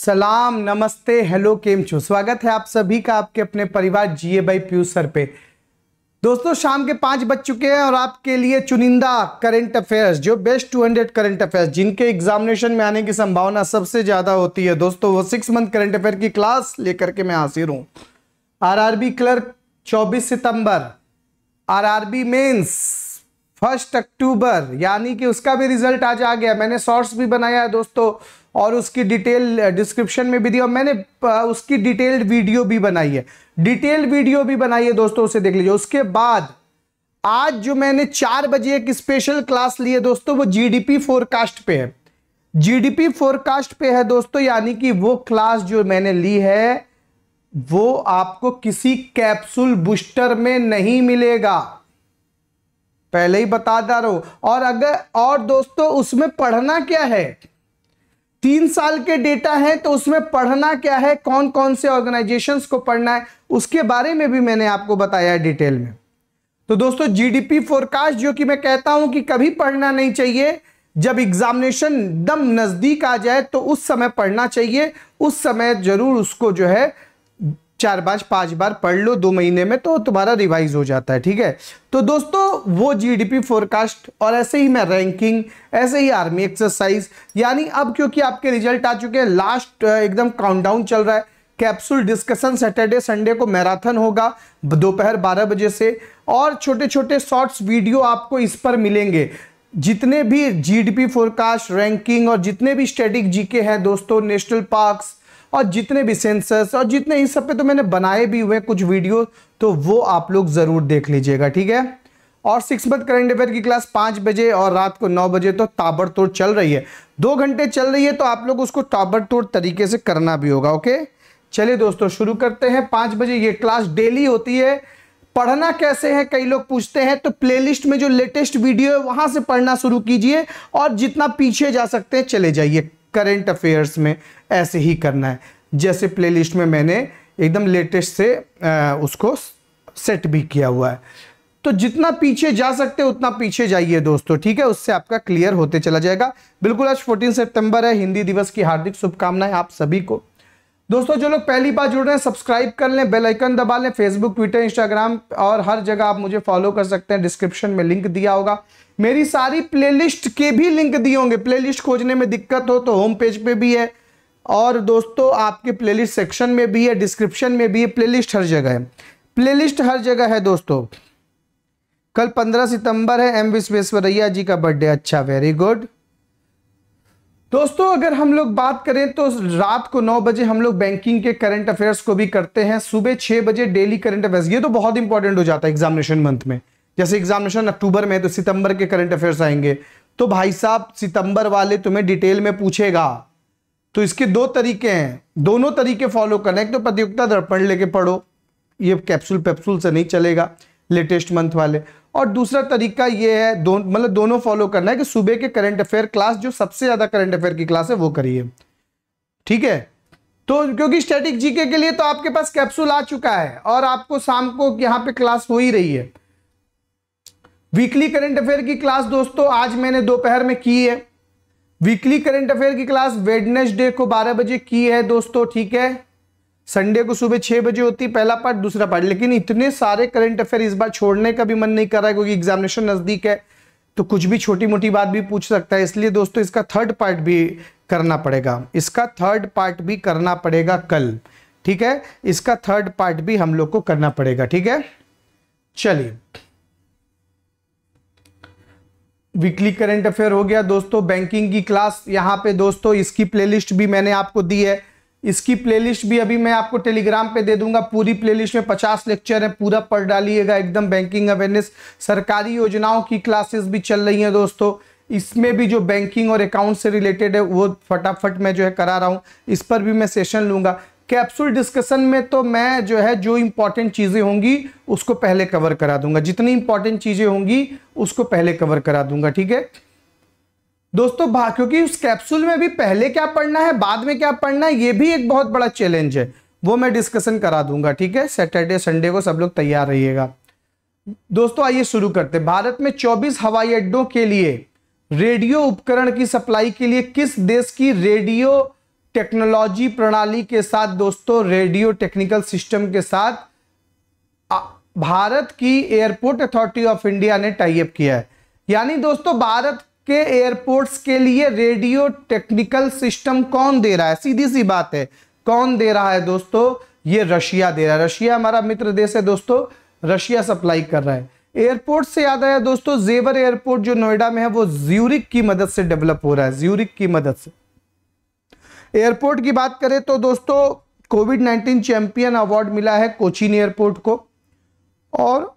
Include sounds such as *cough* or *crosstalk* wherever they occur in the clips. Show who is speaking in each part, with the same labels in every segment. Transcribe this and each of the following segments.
Speaker 1: सलाम नमस्ते हेलो केम छो स्वागत है आप सभी का आपके अपने परिवार जीए बाई पीयूष सर पे दोस्तों शाम के पाँच बज चुके हैं और आपके लिए चुनिंदा करंट अफेयर्स जो बेस्ट 200 करंट अफेयर्स जिनके एग्जामिनेशन में आने की संभावना सबसे ज़्यादा होती है दोस्तों वो सिक्स मंथ करंट अफेयर की क्लास लेकर के मैं हाजिर हूँ आरआरबी क्लर्क चौबीस सितंबर आरआरबी मेंस फर्स्ट अक्टूबर यानी कि उसका भी रिजल्ट आज आ गया मैंने शॉर्ट्स भी बनाया है दोस्तों और उसकी डिटेल डिस्क्रिप्शन में भी दी और मैंने उसकी डिटेल्ड वीडियो भी बनाई है डिटेल्ड वीडियो भी बनाई है दोस्तों उसे देख लीजिए उसके बाद आज जो मैंने चार बजे एक स्पेशल क्लास ली है दोस्तों वो जीडीपी फोरकास्ट पे है जीडीपी फोरकास्ट पे है दोस्तों यानी कि वो क्लास जो मैंने ली है वो आपको किसी कैप्सूल बूस्टर में नहीं मिलेगा पहले ही बता दा रहा हूं और अगर और दोस्तों उसमें पढ़ना क्या है तीन साल के डेटा है तो उसमें पढ़ना क्या है कौन कौन से ऑर्गेनाइजेशंस को पढ़ना है उसके बारे में भी मैंने आपको बताया है डिटेल में तो दोस्तों जीडीपी फोरकास्ट जो कि मैं कहता हूं कि कभी पढ़ना नहीं चाहिए जब एग्जामिनेशन दम नज़दीक आ जाए तो उस समय पढ़ना चाहिए उस समय जरूर उसको जो है चार बार पांच बार पढ़ लो दो महीने में तो तुम्हारा रिवाइज हो जाता है ठीक है तो दोस्तों वो जीडीपी फोरकास्ट और ऐसे ही मैं रैंकिंग ऐसे ही आर्मी एक्सरसाइज यानी अब क्योंकि आपके रिजल्ट आ चुके हैं लास्ट एकदम काउंटडाउन चल रहा है कैप्सूल डिस्कशन सैटरडे संडे को मैराथन होगा दोपहर बारह बजे से और छोटे छोटे शॉर्ट्स वीडियो आपको इस पर मिलेंगे जितने भी जीडीपी फोरकास्ट रैंकिंग और जितने भी स्टेटिक जीके हैं दोस्तों नेशनल पार्क्स और जितने भी सेंसर्स और जितने इन सब पे तो मैंने बनाए भी हुए कुछ वीडियो तो वो आप लोग ज़रूर देख लीजिएगा ठीक है और सिक्स मंथ करंट अफेयर की क्लास पाँच बजे और रात को नौ बजे तो ताबड़तोड़ चल रही है दो घंटे चल रही है तो आप लोग उसको ताबड़तोड़ तरीके से करना भी होगा ओके चलिए दोस्तों शुरू करते हैं पाँच बजे ये क्लास डेली होती है पढ़ना कैसे है कई लोग पूछते हैं तो प्लेलिस्ट में जो लेटेस्ट वीडियो है वहां से पढ़ना शुरू कीजिए और जितना पीछे जा सकते हैं चले जाइए करेंट अफेयर्स में ऐसे ही करना है जैसे प्लेलिस्ट में मैंने एकदम लेटेस्ट से आ, उसको सेट भी किया हुआ है तो जितना पीछे जा सकते हो उतना पीछे जाइए दोस्तों ठीक है उससे आपका क्लियर होते चला जाएगा बिल्कुल आज 14 सितंबर है हिंदी दिवस की हार्दिक शुभकामनाएं आप सभी को दोस्तों जो लोग पहली बार जुड़ रहे हैं सब्सक्राइब कर लें बेल आइकन दबा लें फेसबुक ट्विटर इंस्टाग्राम और हर जगह आप मुझे फॉलो कर सकते हैं डिस्क्रिप्शन में लिंक दिया होगा मेरी सारी प्लेलिस्ट के भी लिंक दिए होंगे प्लेलिस्ट खोजने में दिक्कत हो तो होम पेज पे भी है और दोस्तों आपके प्लेलिस्ट सेक्शन में भी है डिस्क्रिप्शन में भी है प्लेलिस्ट हर जगह है प्लेलिस्ट हर जगह है दोस्तों कल पंद्रह सितंबर है एम विश्वेश्वरैया जी का बर्थडे अच्छा वेरी गुड दोस्तों अगर हम लोग बात करें तो रात को नौ बजे हम लोग बैंकिंग के करंट अफेयर्स को भी करते हैं सुबह छह बजे डेली करंट अफेयर्स ये तो बहुत इंपॉर्टेंट हो जाता है एग्जामिनेशन मंथ में जैसे एग्जामिनेशन अक्टूबर में तो सितंबर के करंट अफेयर्स आएंगे तो भाई साहब सितंबर वाले तुम्हें डिटेल में पूछेगा तो इसके दो तरीके हैं दोनों तरीके फॉलो करना एक तो प्रतियोगिता दर्पण लेके पढ़ो ये कैप्सूल पैप्सूल से नहीं चलेगा लेटेस्ट मंथ वाले और दूसरा तरीका ये है दो मतलब दोनों फॉलो करना है कि सुबह के करंट अफेयर क्लास जो सबसे ज़्यादा करंट अफेयर की क्लास है वो करिए ठीक है तो क्योंकि स्टैटिक जीके के लिए तो आपके पास कैप्सूल आ चुका है और आपको शाम को यहाँ पे क्लास हो ही रही है वीकली करंट अफेयर की क्लास दोस्तों आज मैंने दोपहर में की है वीकली करंट अफेयर की क्लास वेडनेसडे को 12 बजे की है दोस्तों ठीक है संडे को सुबह छह बजे होती पहला पार्ट दूसरा पार्ट लेकिन इतने सारे करंट अफेयर इस बार छोड़ने का भी मन नहीं कर रहा है क्योंकि एग्जामिनेशन नज़दीक है तो कुछ भी छोटी मोटी बात भी पूछ सकता है इसलिए दोस्तों इसका थर्ड पार्ट भी करना पड़ेगा इसका थर्ड पार्ट भी करना पड़ेगा कल ठीक है इसका थर्ड पार्ट भी हम लोग को करना पड़ेगा ठीक है चलिए वीकली करेंट अफेयर हो गया दोस्तों बैंकिंग की क्लास यहाँ पे दोस्तों इसकी प्लेलिस्ट भी मैंने आपको दी है इसकी प्लेलिस्ट भी अभी मैं आपको टेलीग्राम पे दे दूंगा पूरी प्लेलिस्ट में 50 लेक्चर है पूरा पढ़ डालिएगा एकदम बैंकिंग अवेयरनेस सरकारी योजनाओं की क्लासेस भी चल रही हैं दोस्तों इसमें भी जो बैंकिंग और अकाउंट से रिलेटेड है वो फटाफट मैं जो है करा रहा हूँ इस पर भी मैं सेशन लूँगा कैप्सूल डिस्कशन में तो मैं जो है जो इंपॉर्टेंट चीज़ें होंगी उसको पहले कवर करा दूंगा जितनी इंपॉर्टेंट चीज़ें होंगी उसको पहले कवर करा दूंगा ठीक है दोस्तों क्योंकि उस कैप्सूल में भी पहले क्या पढ़ना है बाद में क्या पढ़ना है ये भी एक बहुत बड़ा चैलेंज है वो मैं डिस्कशन करा दूंगा ठीक है सैटरडे संडे को सब लोग तैयार रहिएगा दोस्तों आइए शुरू करते भारत में 24 हवाई अड्डों के लिए रेडियो उपकरण की सप्लाई के लिए किस देश की रेडियो टेक्नोलॉजी प्रणाली के साथ दोस्तों रेडियो टेक्निकल सिस्टम के साथ भारत की एयरपोर्ट अथॉरिटी ऑफ इंडिया ने टाइप किया है यानी दोस्तों भारत के एयरपोर्ट्स के लिए रेडियो टेक्निकल सिस्टम कौन दे रहा है सीधी सी बात है कौन दे रहा है दोस्तों ये रशिया दे रहा है रशिया हमारा मित्र देश है दोस्तों रशिया सप्लाई कर रहा है एयरपोर्ट से याद आया दोस्तों जेवर एयरपोर्ट जो नोएडा में है वो ज्यूरिक की मदद से डेवलप हो रहा है ज्यूरिक की मदद से एयरपोर्ट की बात करें तो दोस्तों कोविड नाइन्टीन चैंपियन अवार्ड मिला है कोचीन एयरपोर्ट को और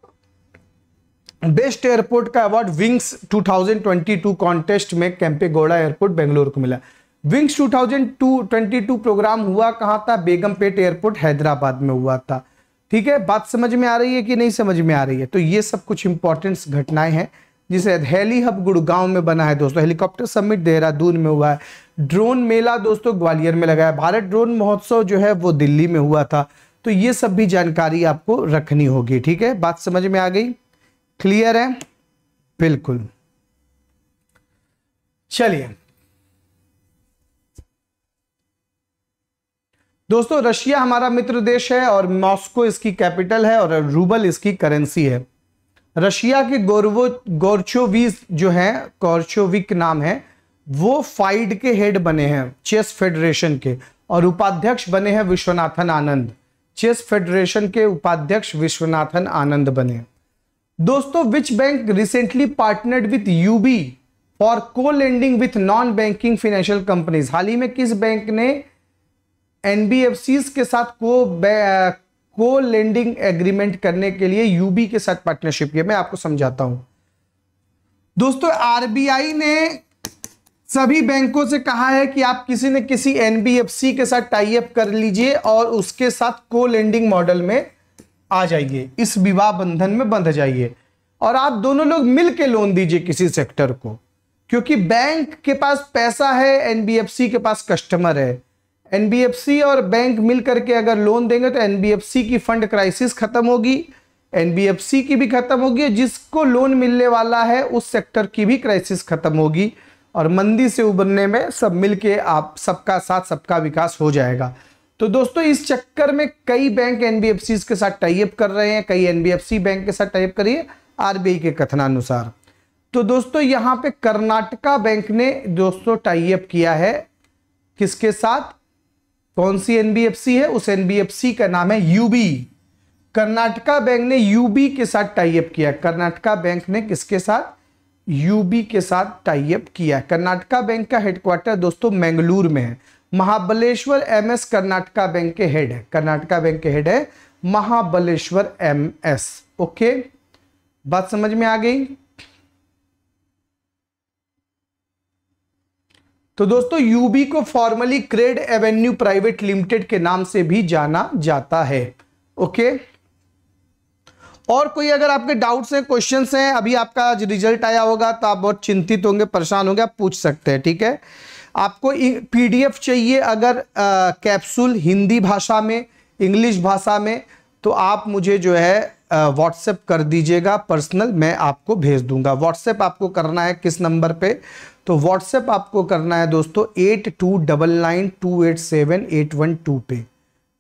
Speaker 1: बेस्ट एयरपोर्ट का अवार्ड विंग्स 2022 कॉन्टेस्ट में कैंपेगौड़ा एयरपोर्ट बेंगलोर को मिला विंग्स 2022 प्रोग्राम हुआ कहाँ था बेगमपेट एयरपोर्ट हैदराबाद में हुआ था ठीक है बात समझ में आ रही है कि नहीं समझ में आ रही है तो ये सब कुछ इंपॉर्टेंट घटनाएं हैं जिसे हेली हब गुड़गांव में बना है दोस्तों हेलीकॉप्टर समिट देहरादून में हुआ है ड्रोन मेला दोस्तों ग्वालियर में लगा है भारत ड्रोन महोत्सव जो है वो दिल्ली में हुआ था तो ये सब भी जानकारी आपको रखनी होगी ठीक है बात समझ में आ गई क्लियर है बिल्कुल चलिए दोस्तों रशिया हमारा मित्र देश है और मॉस्को इसकी कैपिटल है और रूबल इसकी करेंसी है रशिया के गोरवो गोरचोवीज जो है गोरचोविक नाम है वो फाइड के हेड बने हैं चेस फेडरेशन के और उपाध्यक्ष बने हैं विश्वनाथन आनंद चेस फेडरेशन के उपाध्यक्ष विश्वनाथन आनंद बने दोस्तों which bank recently partnered with UB for co lending with non banking financial companies हाल ही में किस बैंक ने एनबीएफसी के साथ को को लेंडिंग एग्रीमेंट करने के लिए यूबी के साथ पार्टनरशिप किया मैं आपको समझाता हूं दोस्तों आरबीआई ने सभी बैंकों से कहा है कि आप किसी न किसी एनबीएफसी के साथ टाई अप कर लीजिए और उसके साथ को लेंडिंग मॉडल में आ जाइए इस विवाह बंधन में बंध जाइए और आप दोनों लोग मिल लोन दीजिए किसी सेक्टर को क्योंकि बैंक के पास पैसा है एनबीएफसी के पास कस्टमर है एनबीएफसी और बैंक मिल करके अगर लोन देंगे तो एनबीएफसी की फंड क्राइसिस खत्म होगी एनबीएफसी की भी खत्म होगी जिसको लोन मिलने वाला है उस सेक्टर की भी क्राइसिस खत्म होगी और मंदी से उबरने में सब मिलके आप सबका साथ सबका विकास हो जाएगा तो दोस्तों इस चक्कर में कई बैंक एनबीएफसी के साथ टाइप कर रहे हैं कई एनबीएफसी बैंक के साथ टाइप करिए आरबीआई के कथनानुसार तो दोस्तों यहाँ पे कर्नाटका बैंक ने दोस्तों टाइप किया है किसके साथ कौन सी एनबीएफसी है उस एनबीएफसी का नाम है यूबी कर्नाटका बैंक ने यूबी के साथ टाइप किया कर्नाटका बैंक ने किसके साथ यूबी के साथ टाइप किया कर्नाटका बैंक का हेडक्वार्टर दोस्तों मैंगलूर में है महाबलेश्वर एमएस कर्नाटका बैंक के हेड है कर्नाटका बैंक के हेड है महाबलेश्वर एमएस ओके बात समझ में आ गई तो दोस्तों यूबी को formerly Cred Avenue private limited के नाम से भी जाना जाता है ओके और कोई अगर आपके डाउट्स हैं क्वेश्चंस हैं अभी आपका रिजल्ट आया होगा तो आप बहुत चिंतित होंगे परेशान होंगे आप पूछ सकते हैं ठीक है आपको पीडीएफ चाहिए अगर कैप्सूल हिंदी भाषा में इंग्लिश भाषा में तो आप मुझे जो है व्हाट्सएप कर दीजिएगा पर्सनल मैं आपको भेज दूंगा व्हाट्सएप आपको करना है किस नंबर पे तो व्हाट्सएप आपको करना है दोस्तों eight two double nine two eight seven eight one two पे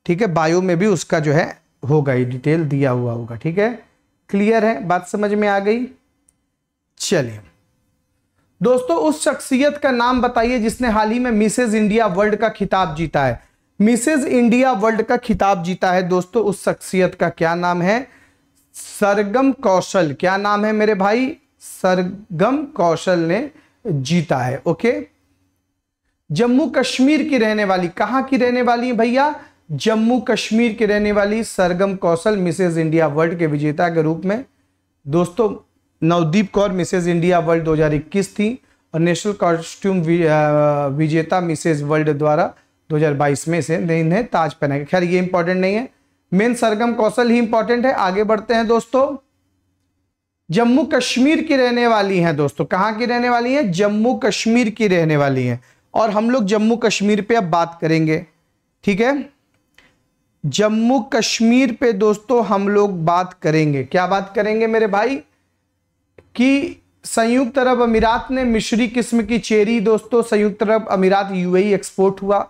Speaker 1: ठीक है बायो में भी उसका जो है होगा ये डिटेल दिया हुआ होगा ठीक है क्लियर है बात समझ में आ गई चलिए दोस्तों उस शख्सियत का नाम बताइए जिसने हाल ही में मिसेज इंडिया वर्ल्ड का खिताब जीता है मिसेज इंडिया वर्ल्ड का खिताब जीता है दोस्तों उस शख्सियत का क्या नाम है सरगम कौशल क्या नाम है मेरे भाई सरगम कौशल ने जीता है ओके जम्मू कश्मीर की रहने वाली कहां की रहने वाली है भैया जम्मू कश्मीर की रहने वाली Sargam Kaushal Mrs India world के विजेता के रूप में दोस्तों Navdeep Kaur Mrs India world 2021 थी और नेशनल कॉस्ट्यूम विजेता मिसेज वर्ल्ड द्वारा 2022 में से इन्हें ताज पहनाया खैर ये इंपॉर्टेंट नहीं है मेन सरगम कौशल ही इंपॉर्टेंट है आगे बढ़ते हैं दोस्तों जम्मू कश्मीर की रहने वाली हैं दोस्तों कहाँ की रहने वाली हैं जम्मू कश्मीर की रहने वाली हैं और हम लोग जम्मू कश्मीर पे अब बात करेंगे ठीक है जम्मू कश्मीर पे दोस्तों हम लोग बात करेंगे क्या बात करेंगे मेरे भाई कि संयुक्त अरब अमीरात ने मिश्री किस्म की चेरी दोस्तों संयुक्त अरब अमीरात यूएई एक्सपोर्ट हुआ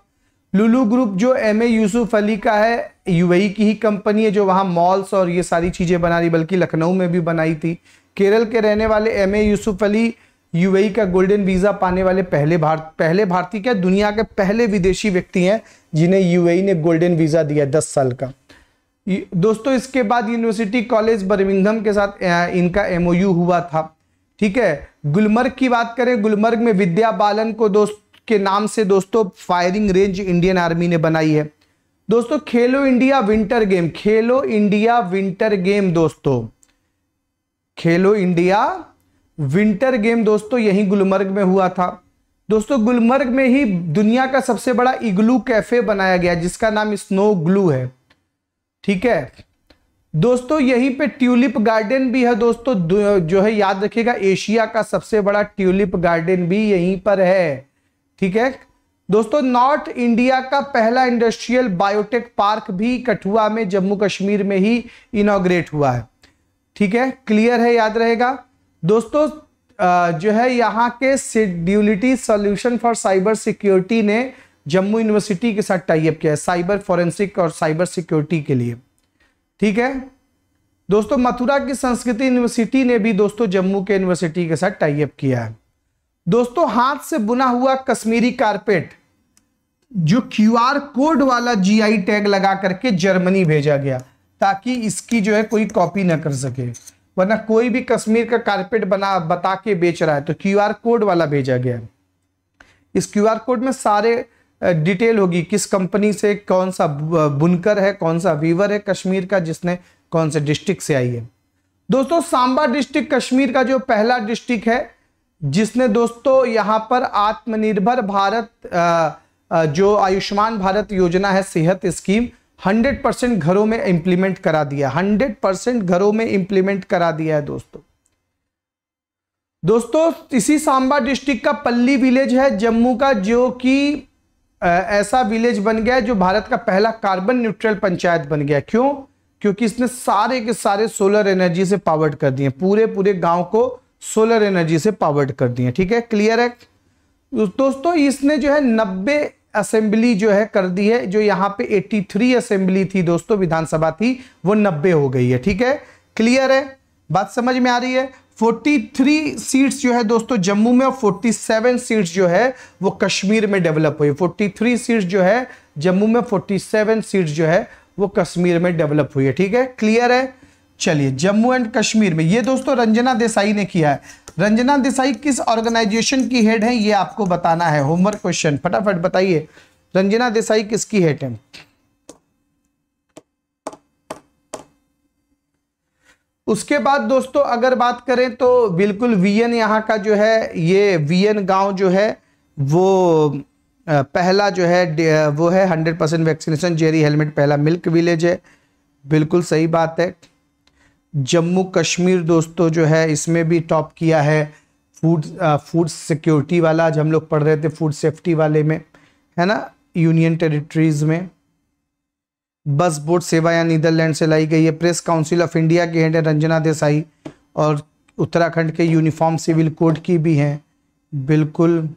Speaker 1: लुलू ग्रुप जो एम ए यूसुफ अली का है यूएई e की ही कंपनी है जो वहाँ मॉल्स और ये सारी चीज़ें बना रही बल्कि लखनऊ में भी बनाई थी केरल के रहने वाले M A Yusuf Ali UAE e का गोल्डन वीज़ा पाने वाले पहले भारत पहले भारतीय क्या दुनिया के पहले विदेशी व्यक्ति हैं जिन्हें यूएई e ने गोल्डन वीज़ा दिया दस साल का दोस्तों इसके बाद यूनिवर्सिटी कॉलेज बर्मिंगम के साथ इनका एमओयू हुआ था ठीक है गुलमर्ग की बात करें गुलमर्ग में विद्या बालन को दोस्त के नाम से दोस्तों फायरिंग रेंज इंडियन आर्मी ने बनाई है दोस्तों Khelo India winter game Khelo India winter game दोस्तों खेलो इंडिया विंटर गेम दोस्तों यही गुलमर्ग में हुआ था दोस्तों गुलमर्ग में ही दुनिया का सबसे बड़ा इग्लू कैफे बनाया गया जिसका नाम स्नो ग्लू है ठीक है दोस्तों यहीं पे ट्यूलिप गार्डन भी है दोस्तों जो है याद रखिएगा एशिया का सबसे बड़ा ट्यूलिप गार्डन भी यहीं पर है ठीक है दोस्तों नॉर्थ इंडिया का पहला इंडस्ट्रियल बायोटेक पार्क भी कठुआ में जम्मू कश्मीर में ही इनोग्रेट हुआ है ठीक है क्लियर है याद रहेगा दोस्तों जो है यहाँ के सिड्यूलिटी सॉल्यूशन फॉर साइबर सिक्योरिटी ने जम्मू यूनिवर्सिटी के साथ टाइप किया है साइबर फॉरेंसिक और साइबर सिक्योरिटी के लिए ठीक है दोस्तों मथुरा की संस्कृति यूनिवर्सिटी ने भी दोस्तों जम्मू के यूनिवर्सिटी के साथ टाइप किया है दोस्तों हाथ से बुना हुआ कश्मीरी कारपेट जो क्यूआर कोड वाला जीआई टैग लगा करके जर्मनी भेजा गया ताकि इसकी जो है कोई कॉपी ना कर सके वरना कोई भी कश्मीर का कारपेट बना बता के बेच रहा है तो क्यूआर कोड वाला भेजा गया इस इस क्यूआर कोड में सारे डिटेल होगी किस कंपनी से कौन सा बुनकर है कौन सा वीवर है कश्मीर का जिसने कौन से डिस्ट्रिक्ट से आई है दोस्तों सांबा डिस्ट्रिक्ट कश्मीर का जो पहला डिस्ट्रिक्ट है जिसने दोस्तों यहाँ पर आत्मनिर्भर भारत जो आयुष्मान भारत योजना है सेहत स्कीम 100 परसेंट घरों में इंप्लीमेंट करा दिया 100 परसेंट घरों में इंप्लीमेंट करा दिया है दोस्तों दोस्तों इसी सांबा डिस्ट्रिक्ट का पल्ली विलेज है जम्मू का जो कि ऐसा विलेज बन गया है जो भारत का पहला कार्बन न्यूट्रल पंचायत बन गया क्यों क्योंकि इसने सारे के सारे सोलर एनर्जी से पावर्ड कर दिए पूरे पूरे गांव को सोलर एनर्जी से पावर्ड कर दिए ठीक है क्लियर है तो दोस्तों इसने जो है नब्बे असेंबली जो है कर दी है जो यहां पे 83 असेंबली थी दोस्तों विधानसभा थी वो 90 हो गई है ठीक है क्लियर है बात समझ में आ रही है 43 सीट्स जो है दोस्तों जम्मू में और 47 सीट्स जो है वो कश्मीर में डेवलप हुई 43 सीट्स जो है जम्मू में 47 सीट्स जो है वो कश्मीर में डेवलप हुई है ठीक है क्लियर है चलिए जम्मू एंड कश्मीर में ये दोस्तों रंजना देसाई ने किया है रंजना देसाई किस ऑर्गेनाइजेशन की हेड है ये आपको बताना है होमवर्क क्वेश्चन फटाफट बताइए रंजना देसाई किसकी हेड है उसके बाद दोस्तों अगर बात करें तो बिल्कुल वीएन यहां का जो है ये वीएन गांव जो है वो पहला जो है वो है हंड्रेड परसेंट वैक्सीनेशन जेरी हेलमेट पहला मिल्क विलेज है बिल्कुल सही बात है जम्मू कश्मीर दोस्तों जो है इसमें भी टॉप किया है फूड फूड सिक्योरिटी वाला आज हम लोग पढ़ रहे थे फूड सेफ्टी वाले में है ना यूनियन टेरिटरीज में बस बोर्ड सेवा या नीदरलैंड से लाई गई है प्रेस काउंसिल ऑफ इंडिया की हेड है रंजना देसाई और उत्तराखंड के यूनिफॉर्म सिविल कोड की भी हैं बिल्कुल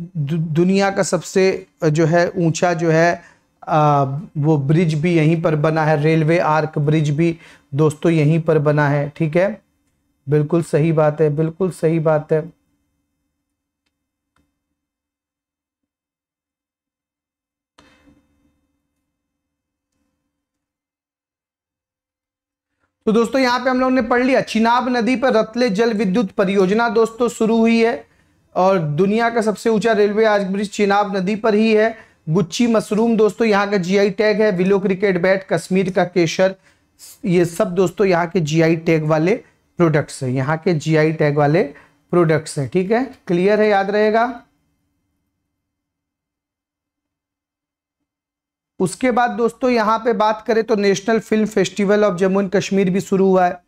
Speaker 1: दुनिया का सबसे जो है ऊंचा जो है आ, वो ब्रिज भी यहीं पर बना है रेलवे आर्क ब्रिज भी दोस्तों यहीं पर बना है ठीक है बिल्कुल सही बात है बिल्कुल सही बात है तो दोस्तों यहां पे हम लोग ने पढ़ लिया चिनाब नदी पर रतले जल विद्युत परियोजना दोस्तों शुरू हुई है और दुनिया का सबसे ऊंचा रेलवे आज ब्रिज चिनाब नदी पर ही है गुच्ची मशरूम दोस्तों यहाँ का जीआई टैग है विलो क्रिकेट बैट कश्मीर का केशर ये सब दोस्तों यहाँ के जीआई टैग वाले प्रोडक्ट्स हैं यहाँ के जीआई टैग वाले प्रोडक्ट्स हैं ठीक है क्लियर है याद रहेगा उसके बाद दोस्तों यहाँ पे बात करें तो national film festival of Jammu and Kashmir भी शुरू हुआ है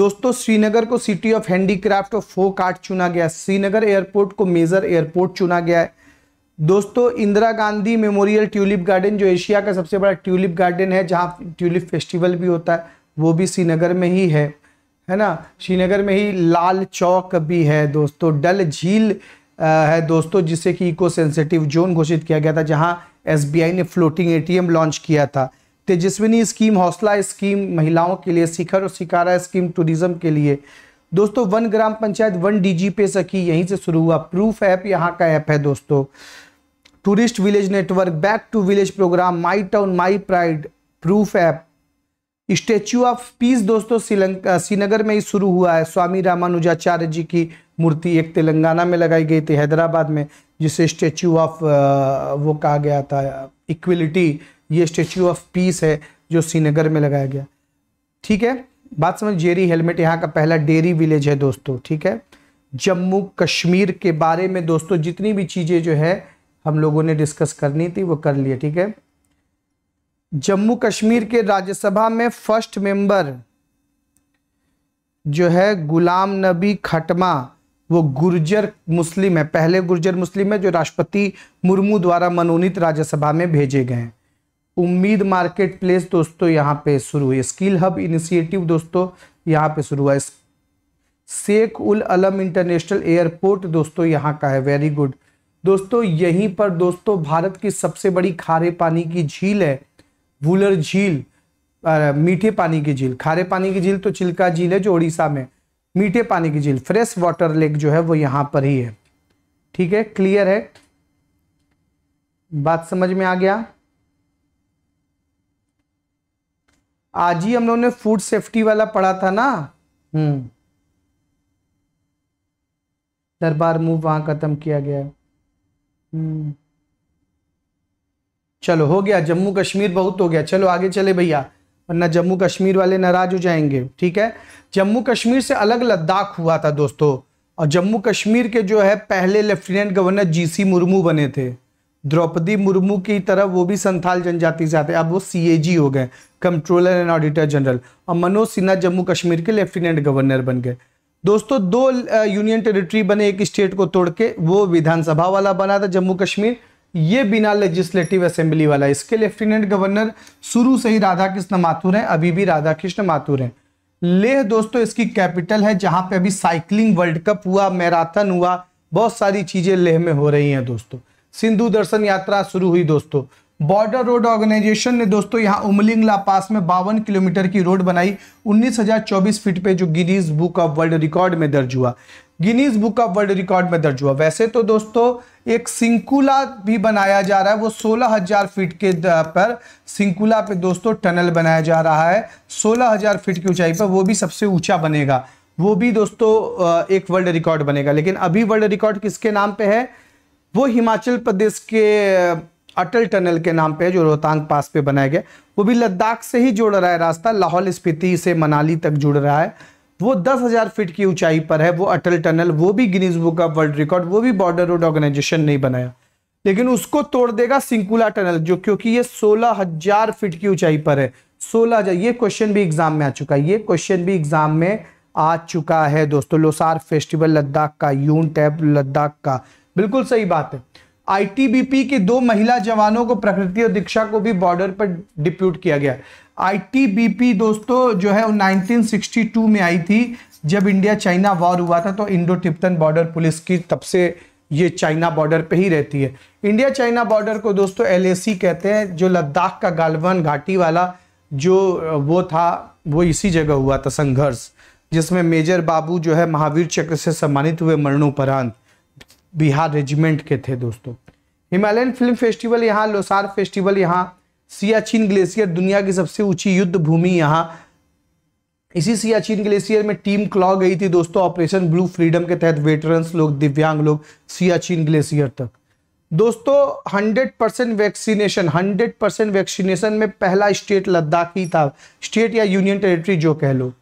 Speaker 1: दोस्तों श्रीनगर को सिटी ऑफ हैंडीक्राफ्ट और फोक आर्ट चुना गया श्रीनगर एयरपोर्ट को मेजर एयरपोर्ट चुना गया है दोस्तों Indira Gandhi memorial tulip garden जो एशिया का सबसे बड़ा ट्यूलिप गार्डन है जहाँ ट्यूलिप फेस्टिवल भी होता है वो भी श्रीनगर में ही है है ना श्रीनगर में ही लाल चौक भी है दोस्तों डल झील है दोस्तों जिसे कि इको सेंसिटिव जोन घोषित किया गया था जहाँ एस ने फ्लोटिंग ए लॉन्च किया था तेजस्विनी स्कीम हौसला स्कीम महिलाओं के लिए शिखर और शिकारा स्कीम टूरिज्म के लिए दोस्तों वन ग्राम panchayat one digi pay Sakhi यहीं से शुरू हुआ प्रूफ ऐप यहाँ का ऐप है दोस्तों tourist village network back to village program my town my pride proof app statue of peace दोस्तों श्रीलंका श्रीनगर में ही शुरू हुआ है स्वामी रामानुजाचार्य जी की मूर्ति एक तेलंगाना में लगाई गई थी हैदराबाद में जिसे स्टेच्यू ऑफ वो कहा गया था इक्वलिटी ये स्टेच्यू ऑफ पीस है जो श्रीनगर में लगाया गया ठीक है बात समझ जेरी हेलमेट यहाँ का पहला डेरी विलेज है दोस्तों ठीक है जम्मू कश्मीर के बारे में दोस्तों जितनी भी चीज़ें जो है हम लोगों ने डिस्कस करनी थी वो कर लिए ठीक है जम्मू कश्मीर के राज्यसभा में फर्स्ट मेंबर जो है गुलाम नबी खटमा वो गुर्जर मुस्लिम है पहले गुर्जर मुस्लिम है जो राष्ट्रपति मुर्मू द्वारा मनोनीत राज्यसभा में भेजे गए हैं उम्मीद मार्केट प्लेस दोस्तों यहाँ पे शुरू हुई स्किल हब इनिशिएटिव दोस्तों यहाँ पे शुरू हुआ शेख उल अलम इंटरनेशनल एयरपोर्ट दोस्तों यहाँ का है वेरी गुड दोस्तों यहीं पर दोस्तों भारत की सबसे बड़ी खारे पानी की झील है वुलर झील मीठे पानी की झील खारे पानी की झील तो चिल्का झील है जो उड़ीसा में मीठे पानी की झील फ्रेश वाटर लेक जो है वो यहां पर ही है ठीक है क्लियर है बात समझ में आ गया आज ही हम लोगों ने फूड सेफ्टी वाला पढ़ा था ना हम्म दरबार मूव वहां खत्म किया गया है हम्म। चलो हो गया जम्मू कश्मीर बहुत हो गया चलो आगे चले भैया वरना जम्मू कश्मीर वाले नाराज हो जाएंगे ठीक है जम्मू कश्मीर से अलग लद्दाख हुआ था दोस्तों और जम्मू कश्मीर के जो है पहले लेफ्टिनेंट गवर्नर जीसी मुर्मू बने थे द्रौपदी मुर्मू की तरफ वो भी संथाल जनजाति से आते अब वो सीएजी हो गए कंट्रोलर एंड ऑडिटर जनरल और मनोज सिन्हा जम्मू कश्मीर के लेफ्टिनेंट गवर्नर बन गए दोस्तों दो यूनियन टेरिटरी बने एक स्टेट को तोड़ के वो विधानसभा वाला बना था जम्मू कश्मीर ये बिना लेजिस्लेटिव असेंबली वाला इसके लेफ्टिनेंट गवर्नर शुरू से ही राधा कृष्ण माथुर हैं अभी भी राधा कृष्ण माथुर हैं लेह दोस्तों इसकी कैपिटल है जहां पे अभी साइकिलिंग वर्ल्ड कप हुआ मैराथन हुआ बहुत सारी चीजें लेह में हो रही हैं दोस्तों सिंधु दर्शन यात्रा शुरू हुई दोस्तों बॉर्डर रोड ऑर्गेनाइजेशन ने दोस्तों यहाँ उमलिंगला पास में बावन किलोमीटर की रोड बनाई 19,024 फीट पे जो Guinness book of world record में दर्ज हुआ Guinness book of world record में दर्ज हुआ वैसे तो दोस्तों एक सिंकुला भी बनाया जा रहा है वो 16,000 फीट के पर सिंकुला पे दोस्तों टनल बनाया जा रहा है हजार फीट की ऊंचाई पर वो भी सबसे ऊंचा बनेगा वो भी दोस्तों एक वर्ल्ड रिकॉर्ड बनेगा लेकिन अभी वर्ल्ड रिकॉर्ड किसके नाम पे है वो हिमाचल प्रदेश के अटल टनल के नाम पे जो रोहतांग पास पे बनाया गया वो भी लद्दाख से ही जोड़ रहा है रास्ता लाहौल स्पीति से मनाली तक जुड़ रहा है वो दस हज़ार फीट की ऊंचाई पर है वो अटल टनल वो भी Guinness book of world record वो भी बॉर्डर रोड ऑर्गेनाइजेशन नहीं बनाया लेकिन उसको तोड़ देगा सिंकुला टनल जो क्योंकि ये सोलह हजार फीट की ऊंचाई पर है सोलह हजार ये क्वेश्चन भी एग्जाम में आ चुका है ये क्वेश्चन भी एग्जाम में आ चुका है दोस्तों लोसार फेस्टिवल लद्दाख का यून टैब लद्दाख का बिल्कुल सही बात है आईटीबीपी के दो महिला जवानों को प्रकृति और दीक्षा को भी बॉर्डर पर डिप्यूट किया गया आईटीबीपी दोस्तों जो है 1962 में आई थी जब इंडिया चाइना वॉर हुआ था तो इंडो टिप्टन बॉर्डर पुलिस की तब से ये चाइना बॉर्डर पे ही रहती है इंडिया चाइना बॉर्डर को दोस्तों एल कहते हैं जो लद्दाख का गालवन घाटी वाला जो वो था वो इसी जगह हुआ था संघर्ष जिसमें मेजर बाबू जो है महावीर चक्र से सम्मानित हुए मरणोपरांत बिहार रेजिमेंट के थे दोस्तों हिमालयन फिल्म फेस्टिवल यहाँ लोसार फेस्टिवल यहाँ सियाचिन ग्लेशियर दुनिया की सबसे ऊंची युद्ध भूमि यहाँ इसी सियाचिन ग्लेशियर में टीम क्लॉ गई थी दोस्तों ऑपरेशन ब्लू फ्रीडम के तहत वेटरन्स लोग दिव्यांग लोग सियाचिन ग्लेशियर तक दोस्तों 100 परसेंट वैक्सीनेशन 100 परसेंट वैक्सीनेशन में पहला स्टेट लद्दाख ही था स्टेट या यूनियन टेरिटरी जो कह लो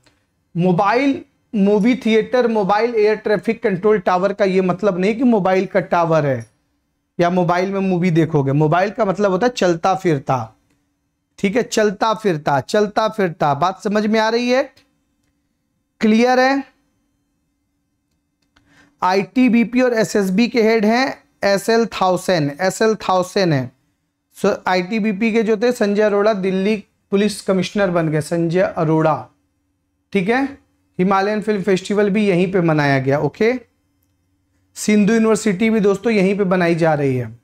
Speaker 1: mobile movie theatre mobile air traffic control tower का ये मतलब नहीं कि मोबाइल का टावर है या मोबाइल में मूवी देखोगे मोबाइल का मतलब होता है चलता फिरता ठीक है चलता फिरता चलता फिरता बात समझ में आ रही है क्लियर है आईटीबीपी और एसएसबी के हेड हैं S L Thaosen S L Thaosen है सो आईटीबीपी के जो थे संजय अरोड़ा दिल्ली पुलिस कमिश्नर बन गए संजय अरोड़ा ठीक है हिमालयन फिल्म फेस्टिवल भी यहीं पे मनाया गया ओके सिंधु यूनिवर्सिटी भी दोस्तों यहीं पे बनाई जा रही है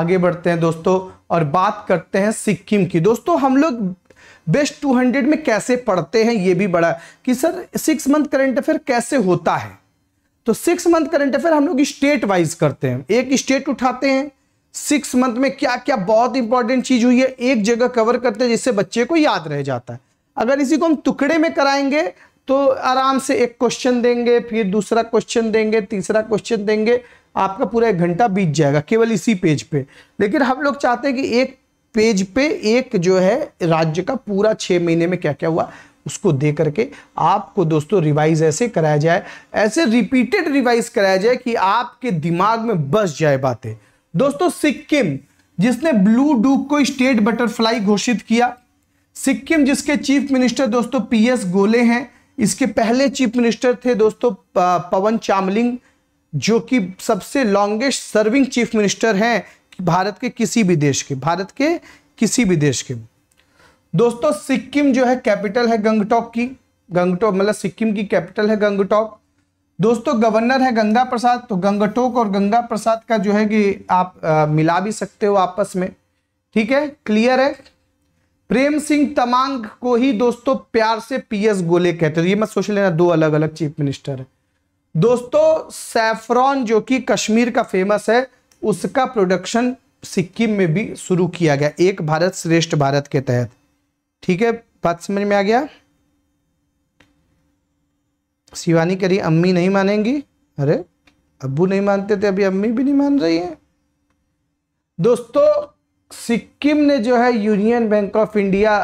Speaker 1: आगे बढ़ते हैं दोस्तों और बात करते हैं सिक्किम की दोस्तों हम लोग बेस्ट 200 में कैसे पढ़ते हैं ये भी बड़ा कि sir six month current affair कैसे होता है तो सिक्स मंथ करंट अफेयर हम लोग स्टेट वाइज करते हैं एक स्टेट उठाते हैं सिक्स मंथ में क्या क्या बहुत इंपॉर्टेंट चीज हुई है एक जगह कवर करते हैं जिससे बच्चे को याद रह जाता है अगर इसी को हम टुकड़े में कराएंगे तो आराम से एक क्वेश्चन देंगे फिर दूसरा क्वेश्चन देंगे तीसरा क्वेश्चन देंगे आपका पूरा एक घंटा बीत जाएगा केवल इसी पेज पे लेकिन हम लोग चाहते हैं कि एक पेज पे एक जो है राज्य का पूरा छः महीने में क्या क्या हुआ उसको दे करके आपको दोस्तों रिवाइज ऐसे कराया जाए ऐसे रिपीटेड रिवाइज कराया जाए कि आपके दिमाग में बस जाए बातें दोस्तों सिक्किम जिसने ब्लू डूक को स्टेट बटरफ्लाई घोषित किया सिक्किम जिसके चीफ मिनिस्टर दोस्तों पीएस गोले हैं इसके पहले चीफ मिनिस्टर थे दोस्तों पवन चामलिंग जो कि सबसे लॉन्गेस्ट सर्विंग चीफ मिनिस्टर हैं भारत के किसी भी देश के भारत के किसी भी देश के दोस्तों सिक्किम जो है कैपिटल है गंगटॉक की गंगटॉक मतलब सिक्किम की कैपिटल है गंगटॉक दोस्तों गवर्नर है गंगा प्रसाद तो गंगटोक और गंगा प्रसाद का जो है कि आप आ, मिला भी सकते हो आपस में ठीक है क्लियर है प्रेम सिंह तमांग को ही दोस्तों प्यार से पीएस गोले कहते थे तो ये मत सोच लेना दो अलग अलग चीफ मिनिस्टर है दोस्तों सैफरॉन जो कि कश्मीर का फेमस है उसका प्रोडक्शन सिक्किम में भी शुरू किया गया एक भारत श्रेष्ठ भारत के तहत ठीक है बात समझ में आ गया शिवानी करी अम्मी नहीं मानेंगी अरे अबू नहीं मानते थे अभी अम्मी भी नहीं मान रही है दोस्तों सिक्किम ने जो है यूनियन बैंक ऑफ इंडिया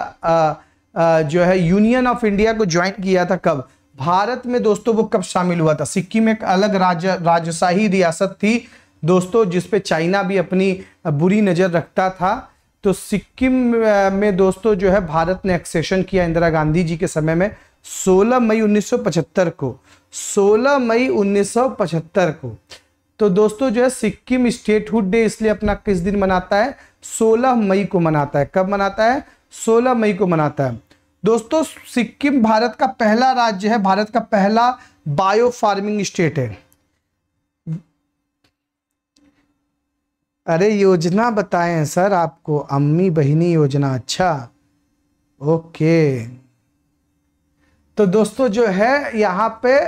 Speaker 1: जो है यूनियन ऑफ इंडिया को ज्वाइन किया था कब भारत में दोस्तों वो कब शामिल हुआ था सिक्किम एक अलग राज्य राजशाही रियासत थी दोस्तों जिसपे चाइना भी अपनी बुरी नज़र रखता था तो सिक्किम में दोस्तों जो है भारत ने एक्सेशन किया इंदिरा गांधी जी के समय में 16 मई 1975 को 16 मई 1975 को तो दोस्तों जो है सिक्किम स्टेटहुड डे इसलिए अपना किस दिन मनाता है सोलह मई को मनाता है कब मनाता है सोलह मई को मनाता है दोस्तों सिक्किम भारत का पहला राज्य है भारत का पहला बायो फार्मिंग स्टेट है अरे योजना बताएं सर आपको अम्मी बहिनी योजना अच्छा ओके तो दोस्तों जो है यहाँ पे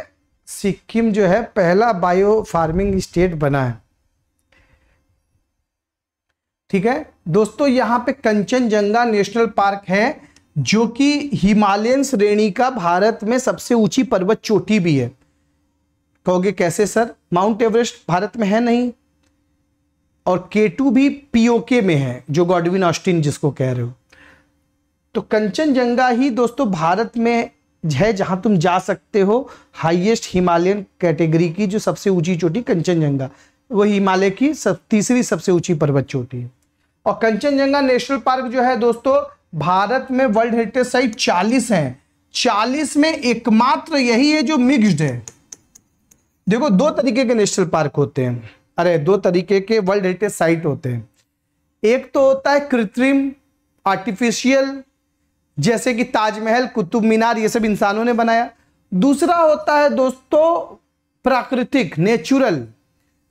Speaker 1: सिक्किम जो है पहला बायो फार्मिंग स्टेट बना है ठीक है दोस्तों यहाँ पे कंचनजंगा नेशनल पार्क है जो कि हिमालयन श्रेणी का भारत में सबसे ऊंची पर्वत चोटी भी है कहोगे कैसे सर माउंट एवरेस्ट भारत में है नहीं और केटू भी पीओके में है जो गॉडविन ऑस्टिन जिसको कह रहे हो तो कंचनजंगा ही दोस्तों भारत में है जहां तुम जा सकते हो हाईएस्ट हिमालयन कैटेगरी की जो सबसे ऊंची चोटी कंचनजंगा वो हिमालय की सब तीसरी सबसे ऊंची पर्वत चोटी है और कंचनजंगा नेशनल पार्क जो है दोस्तों भारत में वर्ल्ड हेरिटेज साइट चालीस हैं चालीस में एकमात्र यही है जो मिक्स्ड है देखो दो तरीके के नेशनल पार्क होते हैं अरे दो तरीके के वर्ल्ड हेरिटेज साइट होते हैं एक तो होता है कृत्रिम आर्टिफिशियल जैसे कि ताजमहल कुतुब मीनार ये सब इंसानों ने बनाया दूसरा होता है दोस्तों प्राकृतिक नेचुरल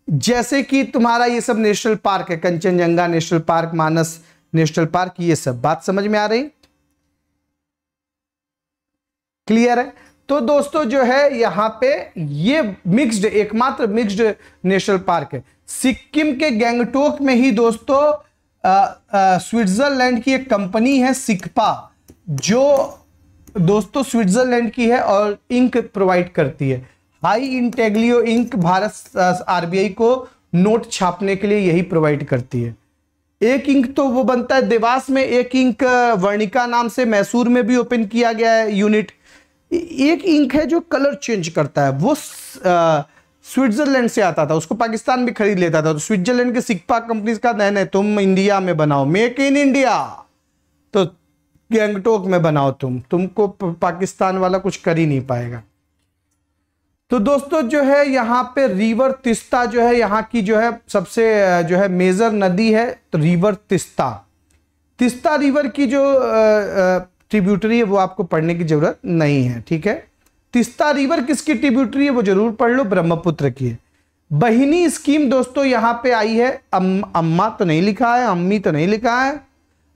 Speaker 1: जैसे कि तुम्हारा ये सब नेशनल पार्क है Kanchenjunga national park Manas national park ये सब बात समझ में आ रही क्लियर है तो दोस्तों जो है यहां पे ये मिक्स्ड एकमात्र मिक्स्ड नेशनल पार्क है सिक्किम के गैंगटोक में ही दोस्तों स्विट्जरलैंड की एक कंपनी है सिक्पा जो दोस्तों स्विट्जरलैंड की है और इंक प्रोवाइड करती है high intaglio ink Bharat RBI को नोट छापने के लिए यही प्रोवाइड करती है एक इंक तो वो बनता है देवास में एक इंक वर्णिका नाम से मैसूर में भी ओपन किया गया है यूनिट एक इंक है जो कलर चेंज करता है वो स्विट्जरलैंड से आता था उसको पाकिस्तान भी खरीद लेता था तो स्विट्जरलैंड के सिक्पा कंपनीज का नहीं नहीं तुम इंडिया में बनाओ मेक इन इंडिया तो गैंगटोक में बनाओ तुम तुमको पाकिस्तान वाला कुछ कर ही नहीं पाएगा तो दोस्तों जो है यहाँ पे रिवर तिस्ता जो है यहाँ की जो है सबसे जो है मेजर नदी है तो रिवर तिस्ता तिस्ता रिवर की जो ट्रिब्यूटरी है वो आपको पढ़ने की ज़रूरत नहीं है ठीक है तिस्ता रिवर किसकी ट्रिब्यूटरी है वो जरूर पढ़ लो ब्रह्मपुत्र की है बहिनी स्कीम दोस्तों यहाँ पे आई है अम, अम्मा तो नहीं लिखा है अम्मी तो नहीं लिखा है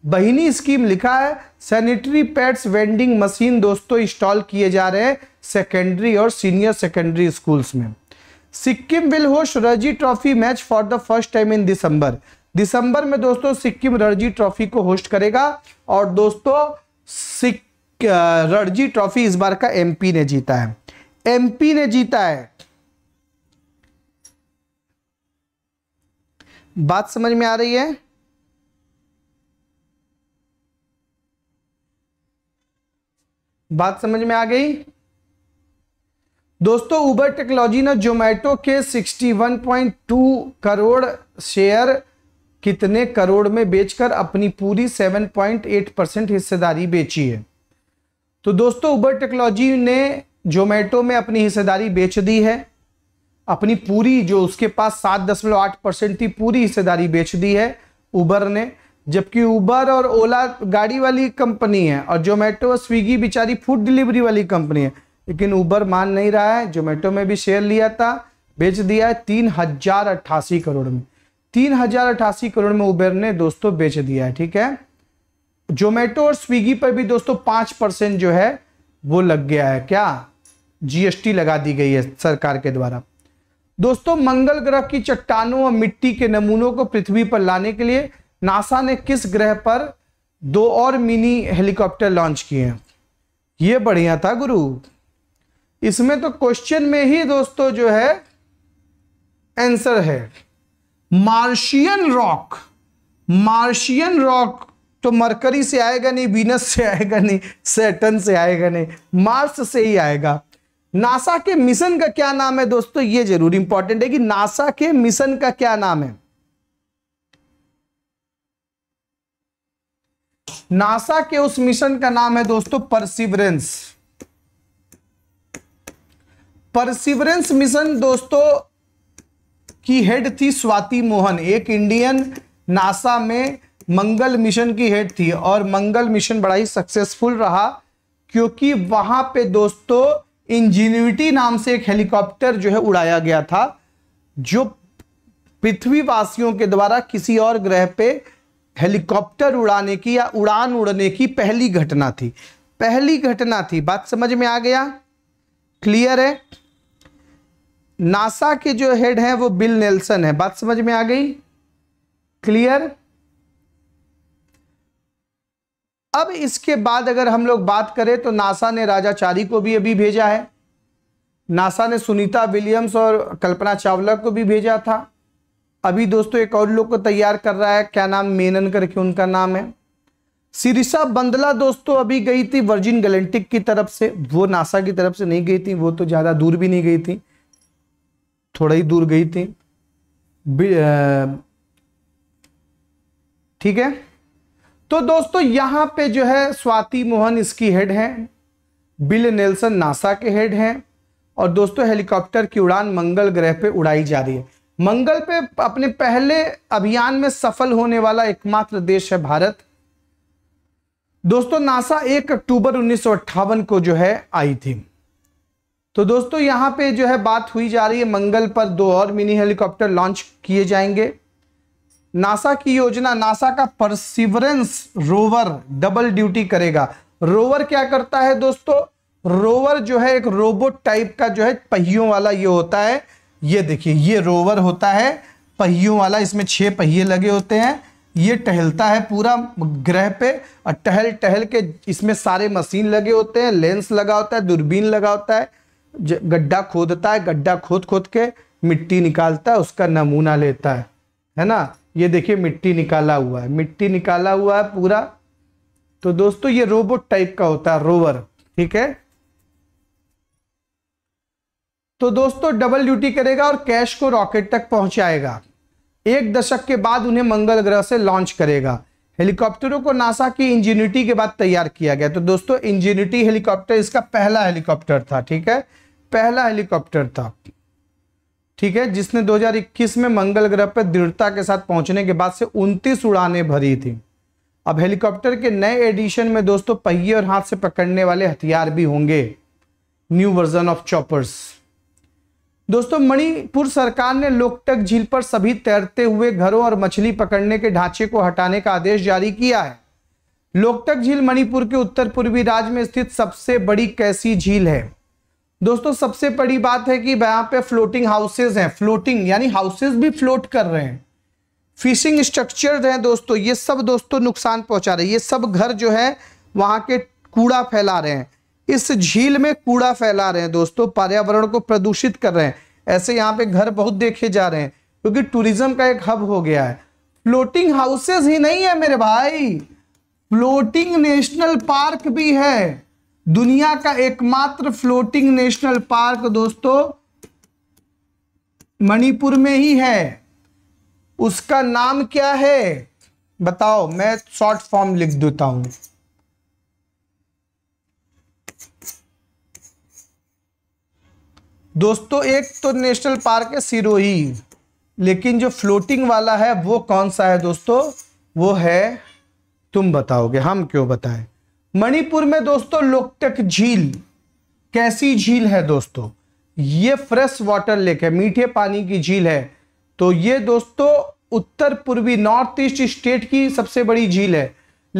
Speaker 1: बहिनी स्कीम लिखा है सैनिटरी पैड्स वेंडिंग मशीन दोस्तों इंस्टॉल किए जा रहे हैं सेकेंडरी और सीनियर सेकेंडरी स्कूल्स में Sikkim will host Ranji trophy match for the first time in December दिसंबर में दोस्तों सिक्किम रणजी ट्रॉफी को होस्ट करेगा और दोस्तों रणजी ट्रॉफी इस बार का एमपी ने जीता है एमपी ने जीता है बात समझ में आ रही है बात समझ में आ गई दोस्तों उबर टेक्नोलॉजी ने जोमेटो के 61.2 करोड़ शेयर कितने करोड़ में बेचकर अपनी पूरी 7.8 परसेंट हिस्सेदारी बेची है तो दोस्तों उबर टेक्नोलॉजी ने जोमेटो में अपनी हिस्सेदारी बेच दी है अपनी पूरी जो उसके पास सात दशमलव आठ परसेंट थी पूरी हिस्सेदारी बेच दी है उबर ने जबकि उबर और ओला गाड़ी वाली कंपनी है और जोमेटो और स्विगी बेचारी फूड डिलीवरी वाली कंपनी है लेकिन उबर मान नहीं रहा है जोमेटो में भी शेयर लिया था बेच दिया है तीन हजार अट्ठासी करोड़ में तीन हजार अट्ठासी करोड़ में उबर ने दोस्तों बेच दिया है ठीक है जोमेटो और स्विगी पर भी दोस्तों पांच परसेंट जो है वो लग गया है क्या जीएसटी लगा दी गई है सरकार के द्वारा दोस्तों मंगल ग्रह की चट्टानों और मिट्टी के नमूनों को पृथ्वी पर लाने के लिए नासा ने किस ग्रह पर दो और मिनी हेलीकॉप्टर लॉन्च किए हैं ये बढ़िया था गुरु इसमें तो क्वेश्चन में ही दोस्तों जो है आंसर है मार्शियन रॉक मार्शियन रॉक तो मरकरी से आएगा नहीं वीनस से आएगा नहीं सैटन से आएगा नहीं मार्स से ही आएगा नासा के मिशन का क्या नाम है दोस्तों ये जरूर इंपॉर्टेंट है कि नासा के मिशन का क्या नाम है नासा के उस मिशन का नाम है दोस्तों परसिवरेंस परसिवरेंस मिशन दोस्तों की हेड थी स्वाति मोहन एक इंडियन नासा में मंगल मिशन की हेड थी और मंगल मिशन बड़ा ही सक्सेसफुल रहा क्योंकि वहां पे दोस्तों इंजीन्यूटी नाम से एक हेलीकॉप्टर जो है उड़ाया गया था जो पृथ्वीवासियों के द्वारा किसी और ग्रह पे हेलीकॉप्टर उड़ाने की या उड़ान उड़ने की पहली घटना थी पहली घटना थी बात समझ में आ गया क्लियर है नासा के जो हेड हैं वो बिल नेल्सन है बात समझ में आ गई क्लियर अब इसके बाद अगर हम लोग बात करें तो नासा ने राजा चारी को भी अभी भेजा है नासा ने सुनीता विलियम्स और कल्पना चावला को भी भेजा था अभी दोस्तों एक और लोग को तैयार कर रहा है क्या नाम मेनन करके उनका नाम है सिरिसा बंदला दोस्तों अभी गई थी वर्जिन गैलेंटिक की तरफ से वो नासा की तरफ से नहीं गई थी वो तो ज़्यादा दूर भी नहीं गई थी थोड़ा ही दूर गई थी ठीक है तो दोस्तों यहां पे जो है स्वाति मोहन इसकी हेड है बिल नेल्सन नासा के हेड हैं और दोस्तों हेलीकॉप्टर की उड़ान मंगल ग्रह पे उड़ाई जा रही है मंगल पे अपने पहले अभियान में सफल होने वाला एकमात्र देश है भारत दोस्तों नासा एक अक्टूबर उन्नीस को जो है आई थी तो दोस्तों यहां पे जो है बात हुई जा रही है मंगल पर दो और मिनी हेलीकॉप्टर लॉन्च किए जाएंगे नासा की योजना नासा का परसिवरेंस रोवर डबल ड्यूटी करेगा रोवर क्या करता है दोस्तों रोवर जो है एक रोबोट टाइप का जो है पहियों वाला ये होता है ये देखिए ये रोवर होता है पहियों वाला इसमें छः पहिए लगे होते हैं ये टहलता है पूरा ग्रह पे और टहल टहल के इसमें सारे मशीन लगे होते हैं लेंस लगा होता है दूरबीन लगा होता है गड्ढा खोदता है गड्ढा खोद खोद के मिट्टी निकालता है उसका नमूना लेता है है ना ये देखिए मिट्टी निकाला हुआ है मिट्टी निकाला हुआ है पूरा तो दोस्तों ये रोबोट टाइप का होता है रोवर ठीक है तो दोस्तों डबल ड्यूटी करेगा और कैश को रॉकेट तक पहुंचाएगा एक दशक के बाद उन्हें मंगल ग्रह से लॉन्च करेगा हेलीकॉप्टरों को नासा की इंजीनिटी के बाद तैयार किया गया तो दोस्तों इंजीनिटी हेलीकॉप्टर इसका पहला हेलीकॉप्टर था ठीक है पहला हेलीकॉप्टर था ठीक है जिसने 2021 में मंगल ग्रह पर दृढ़ता के साथ पहुंचने के बाद से 29 उड़ानें भरी थी अब हेलीकॉप्टर के नए एडिशन में दोस्तों पहिए और हाथ से पकड़ने वाले हथियार भी होंगे न्यू वर्जन ऑफ चॉपर्स दोस्तों मणिपुर सरकार ने लोकटक झील पर सभी तैरते हुए घरों और मछली पकड़ने के ढांचे को हटाने का आदेश जारी किया है लोकटक झील मणिपुर के उत्तर पूर्वी राज्य में स्थित सबसे बड़ी कैसी झील है दोस्तों सबसे बड़ी बात है कि यहाँ पे फ्लोटिंग हाउसेज हैं फ्लोटिंग यानी हाउसेज भी फ्लोट कर रहे हैं फिशिंग स्ट्रक्चर हैं दोस्तों ये सब दोस्तों नुकसान पहुंचा रहे हैं ये सब घर जो है वहाँ के कूड़ा फैला रहे हैं इस झील में कूड़ा फैला रहे हैं दोस्तों पर्यावरण को प्रदूषित कर रहे हैं ऐसे यहाँ पे घर बहुत देखे जा रहे हैं क्योंकि टूरिज्म का एक हब हो गया है फ्लोटिंग हाउसेज ही नहीं है मेरे भाई फ्लोटिंग नेशनल पार्क भी है दुनिया का एकमात्र फ्लोटिंग नेशनल पार्क दोस्तों मणिपुर में ही है उसका नाम क्या है बताओ मैं शॉर्ट फॉर्म लिख देता हूं दोस्तों एक तो नेशनल पार्क है सिरोही लेकिन जो फ्लोटिंग वाला है वो कौन सा है दोस्तों वो है तुम बताओगे हम क्यों बताएं मणिपुर में दोस्तों लोकटक झील कैसी झील है दोस्तों ये फ्रेश वाटर लेक है मीठे पानी की झील है तो ये दोस्तों उत्तर पूर्वी नॉर्थ ईस्ट स्टेट की सबसे बड़ी झील है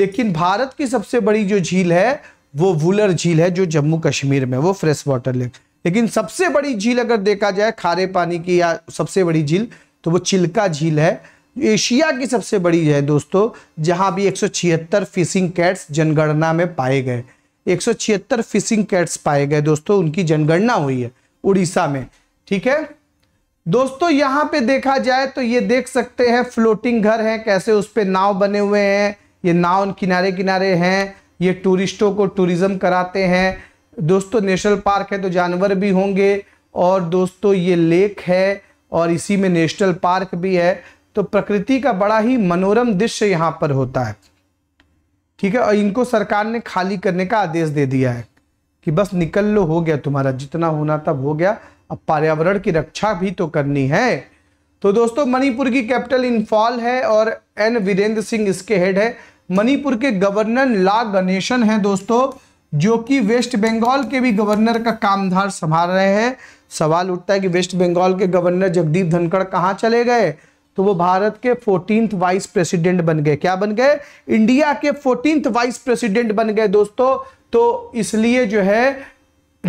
Speaker 1: लेकिन भारत की सबसे बड़ी जो झील है वो वुलर झील है जो जम्मू कश्मीर में वो फ्रेश वाटर लेक है लेकिन सबसे बड़ी झील अगर देखा जाए खारे पानी की या सबसे बड़ी झील तो वो चिल्का झील है एशिया की सबसे बड़ी है दोस्तों जहां भी 176 फिशिंग कैट्स जनगणना में पाए गए 176 फिशिंग कैट्स पाए गए दोस्तों उनकी जनगणना हुई है उड़ीसा में ठीक है दोस्तों यहाँ पे देखा जाए तो ये देख सकते हैं फ्लोटिंग घर है कैसे उस पर नाव बने हुए हैं ये नाव किनारे किनारे हैं ये टूरिस्टों को टूरिज्म कराते हैं दोस्तों नेशनल पार्क है तो जानवर भी होंगे और दोस्तों ये लेक है और इसी में नेशनल पार्क भी है तो प्रकृति का बड़ा ही मनोरम दृश्य यहाँ पर होता है ठीक है और इनको सरकार ने खाली करने का आदेश दे दिया है कि बस निकल लो हो गया तुम्हारा जितना होना तब हो गया अब पर्यावरण की रक्षा भी तो करनी है तो दोस्तों मणिपुर की कैपिटल इंफॉल है और एन वीरेंद्र सिंह इसके हेड है मणिपुर के गवर्नर ला गणेशन है दोस्तों जो कि वेस्ट बंगाल के भी गवर्नर का कामधार संभाल रहे हैं सवाल उठता है कि वेस्ट बंगाल के गवर्नर जगदीप धनखड़ कहाँ चले गए तो वो भारत के फोर्टीन वाइस प्रेसिडेंट बन गए क्या बन गए इंडिया के फोर्टीन वाइस प्रेसिडेंट बन गए दोस्तों तो इसलिए जो है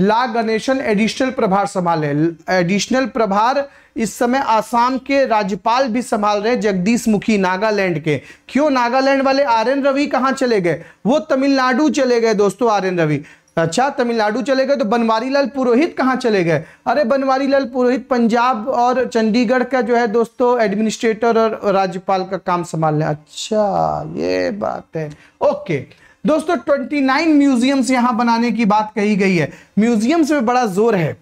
Speaker 1: ला गणेशन एडिशनल प्रभार संभाले एडिशनल प्रभार इस समय आसाम के राज्यपाल भी संभाल रहे जगदीश मुखी नागालैंड के क्यों नागालैंड वाले आर एन रवि कहाँ चले गए वो तमिलनाडु चले गए दोस्तों आर एन रवि अच्छा तमिलनाडु चले गए तो बनवारी लाल पुरोहित कहाँ चले गए अरे बनवारी लाल पुरोहित पंजाब और चंडीगढ़ का जो है दोस्तों एडमिनिस्ट्रेटर और राज्यपाल का काम संभालने अच्छा ये बात है ओके दोस्तों 29 म्यूजियम्स यहां बनाने की बात कही गई है म्यूजियम्स पे बड़ा जोर है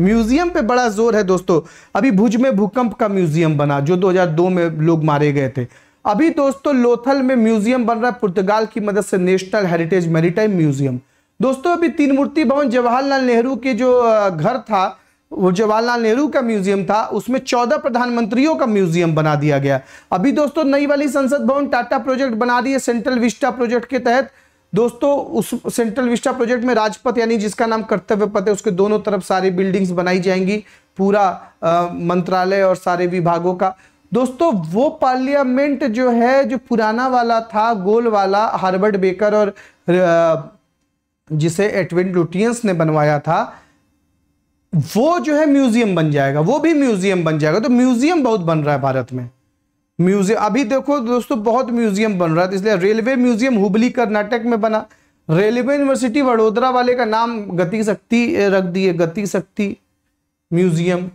Speaker 1: म्यूजियम पे बड़ा जोर है दोस्तों अभी भुज में भूकंप का म्यूजियम बना जो 2002 में लोग मारे गए थे अभी दोस्तों लोथल में म्यूजियम बन रहा है पुर्तगाल की मदद से नेशनल हेरिटेज मेरीटाइम म्यूजियम दोस्तों अभी तीन मूर्ति भवन जवाहरलाल नेहरू के जो घर था वो जवाहरलाल नेहरू का म्यूजियम था उसमें चौदह प्रधानमंत्रियों का म्यूजियम बना दिया गया अभी दोस्तों नई वाली संसद भवन टाटा प्रोजेक्ट बना रही है सेंट्रल विस्टा प्रोजेक्ट के तहत दोस्तों उस सेंट्रल विस्टा प्रोजेक्ट में राजपथ यानी जिसका नाम कर्तव्य पथ है उसके दोनों तरफ सारी बिल्डिंग्स बनाई जाएंगी पूरा मंत्रालय और सारे विभागों का दोस्तों वो पार्लियामेंट जो है जो पुराना वाला था गोल वाला हार्बर्ट बेकर और जिसे एटविन लुटियंस ने बनवाया था वो जो है म्यूजियम बन जाएगा वो भी म्यूजियम बन जाएगा तो म्यूजियम बहुत बन रहा है भारत में म्यूजियम अभी देखो दोस्तों बहुत म्यूजियम बन रहा है इसलिए रेलवे म्यूजियम हुबली कर्नाटक में बना रेलवे यूनिवर्सिटी वडोदरा वाले का नाम गति शक्ति रख दिए गति शक्ति म्यूजियम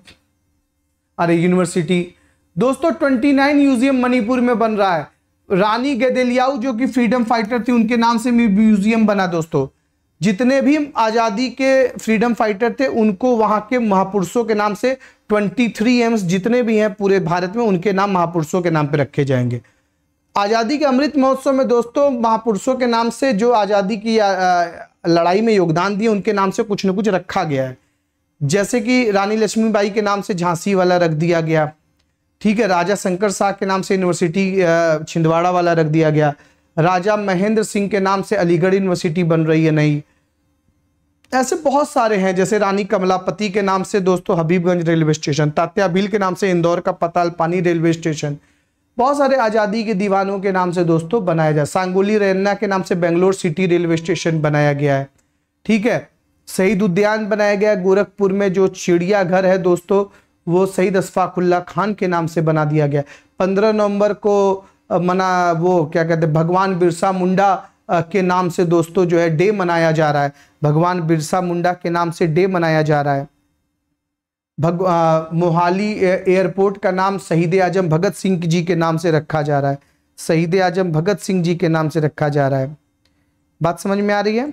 Speaker 1: अरे यूनिवर्सिटी दोस्तों ट्वेंटी नाइन म्यूजियम मणिपुर में बन रहा है रानी गेदेलियाऊ जो कि फ्रीडम फाइटर थी उनके नाम से म्यूजियम बना दोस्तों जितने भी आज़ादी के फ्रीडम फाइटर थे उनको वहाँ के महापुरुषों के नाम से 23 थ्री एम्स जितने भी हैं पूरे भारत में उनके नाम महापुरुषों के नाम पर रखे जाएंगे आज़ादी के अमृत महोत्सव में दोस्तों महापुरुषों के नाम से जो आज़ादी की लड़ाई में योगदान दिए उनके नाम से कुछ ना कुछ रखा गया है जैसे कि रानी लक्ष्मीबाई के नाम से झांसी वाला रख दिया गया ठीक है राजा शंकर शाह के नाम से यूनिवर्सिटी छिंदवाड़ा वाला रख दिया गया राजा महेंद्र सिंह के नाम से अलीगढ़ यूनिवर्सिटी बन रही है नई ऐसे बहुत सारे हैं जैसे रानी कमलापति के नाम से दोस्तों हबीबगंज रेलवे स्टेशन तात्या भील के नाम से इंदौर का पताल पानी रेलवे स्टेशन बहुत सारे आज़ादी के दीवानों के नाम से दोस्तों बनाया जाए सांगोली रैन्ना के नाम से बेंगलोर सिटी रेलवे स्टेशन बनाया गया है ठीक है शहीद उद्यान बनाया गया गोरखपुर में जो चिड़ियाघर है दोस्तों वो शहीद अशफाकुल्ला खान के नाम से बना दिया गया पंद्रह नवंबर को मना वो क्या कहते हैं भगवान बिरसा मुंडा के नाम से दोस्तों जो है डे मनाया जा रहा है भगवान बिरसा मुंडा के नाम से डे मनाया जा रहा है भग मोहाली एयरपोर्ट का नाम शहीद आजम भगत सिंह जी के नाम से रखा जा रहा है शहीद आजम भगत सिंह जी के नाम से रखा जा रहा है बात समझ में आ रही है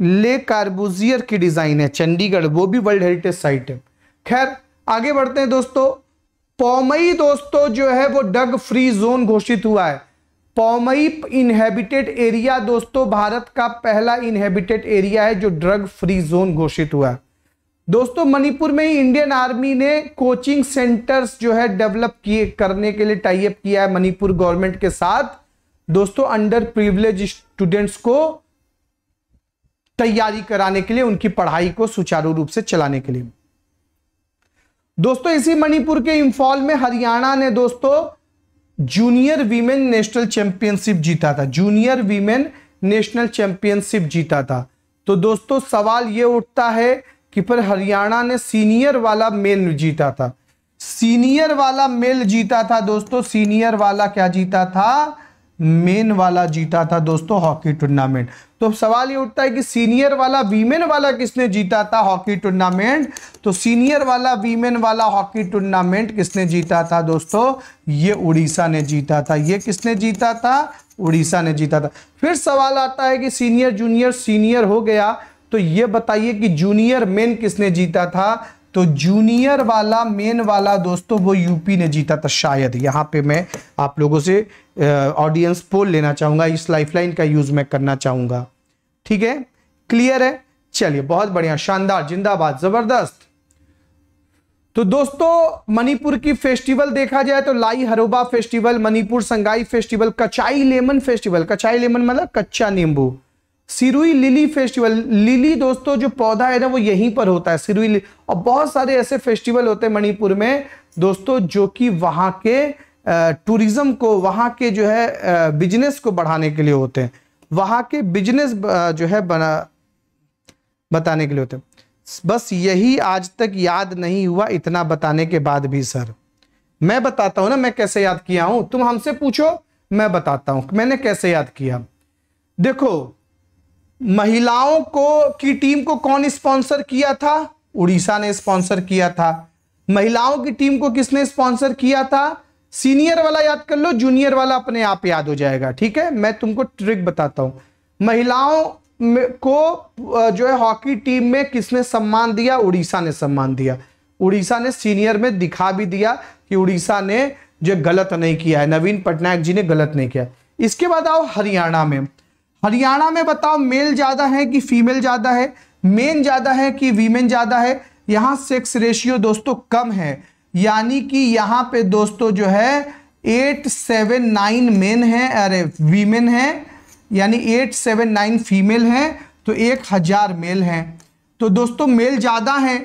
Speaker 1: ले कार्बुजियर की डिज़ाइन है चंडीगढ़ वो भी वर्ल्ड हेरिटेज साइट है खैर आगे बढ़ते हैं दोस्तों पौमई दोस्तों जो है वो डग फ्री जोन घोषित हुआ है पौमई इनहेबिटेड एरिया दोस्तों भारत का पहला इनहेबिटेड एरिया है जो ड्रग फ्री जोन घोषित हुआ दोस्तों मणिपुर में ही इंडियन आर्मी ने कोचिंग सेंटर्स जो है डेवलप किए करने के लिए टाइप किया है मणिपुर गवर्नमेंट के साथ दोस्तों अंडर प्रिविलेज स्टूडेंट्स को तैयारी कराने के लिए उनकी पढ़ाई को सुचारू रूप से चलाने के लिए दोस्तों इसी मणिपुर के इंफॉल में हरियाणा ने दोस्तों जूनियर वीमेन नेशनल चैंपियनशिप जीता था जूनियर वीमेन नेशनल चैंपियनशिप जीता था तो दोस्तों सवाल ये उठता है कि फिर हरियाणा ने सीनियर वाला मेल जीता था सीनियर वाला मेल जीता था दोस्तों सीनियर वाला क्या जीता था मेन वाला जीता था दोस्तों हॉकी टूर्नामेंट तो सवाल ये उठता है कि सीनियर वाला वीमेन वाला किसने जीता था हॉकी टूर्नामेंट तो सीनियर वाला वीमेन वाला हॉकी टूर्नामेंट किसने जीता था दोस्तों ये उड़ीसा ने जीता था ये किसने जीता था उड़ीसा ने जीता था फिर सवाल आता है कि सीनियर जूनियर सीनियर हो गया तो ये बताइए कि जूनियर मेन किसने जीता था तो जूनियर वाला मेन वाला दोस्तों वो यूपी ने जीता था शायद यहाँ पे मैं आप लोगों से ऑडियंस पोल लेना चाहूँगा इस लाइफलाइन का यूज़ मैं करना चाहूँगा ठीक है क्लियर है चलिए बहुत बढ़िया शानदार जिंदाबाद ज़बरदस्त तो दोस्तों मणिपुर की फेस्टिवल देखा जाए तो Lai Haraoba festival Manipur Sangai festival Kachai lemon festival Kachai lemon मतलब कच्चा नींबू सिरुई लिली फेस्टिवल लिली दोस्तों जो पौधा है ना वो यहीं पर होता है सिरुई और बहुत सारे ऐसे फेस्टिवल होते हैं मणिपुर में दोस्तों जो कि वहां के टूरिज्म को वहां के जो है बिजनेस को बढ़ाने के लिए होते हैं वहां के बिजनेस जो है बना बताने के लिए होते हैं बस यही आज तक याद नहीं हुआ इतना बताने के बाद भी सर मैं बताता हूँ ना मैं कैसे याद किया हूं तुम हमसे पूछो मैं बताता हूं मैंने कैसे याद किया देखो महिलाओं को की टीम को कौन स्पॉन्सर किया था उड़ीसा ने स्पॉन्सर किया था महिलाओं की टीम को किसने स्पॉन्सर किया था सीनियर वाला याद कर लो जूनियर वाला अपने आप याद हो जाएगा ठीक है मैं तुमको ट्रिक बताता हूं महिलाओं को जो है हॉकी टीम में किसने सम्मान दिया उड़ीसा ने सम्मान दिया उड़ीसा ने सीनियर में दिखा भी दिया कि उड़ीसा ने जो गलत नहीं किया है नवीन पटनायक जी ने गलत नहीं किया इसके बाद आओ हरियाणा में हरियाणा में बताओ मेल ज़्यादा है कि फीमेल ज़्यादा है मेन ज़्यादा है कि वीमेन ज़्यादा है यहाँ सेक्स रेशियो दोस्तों कम है यानी कि यहाँ पे दोस्तों जो है एट सेवन नाइन मेन है अरे वीमेन है यानी एट सेवन नाइन फीमेल हैं तो एक हज़ार मेल हैं तो दोस्तों मेल ज़्यादा हैं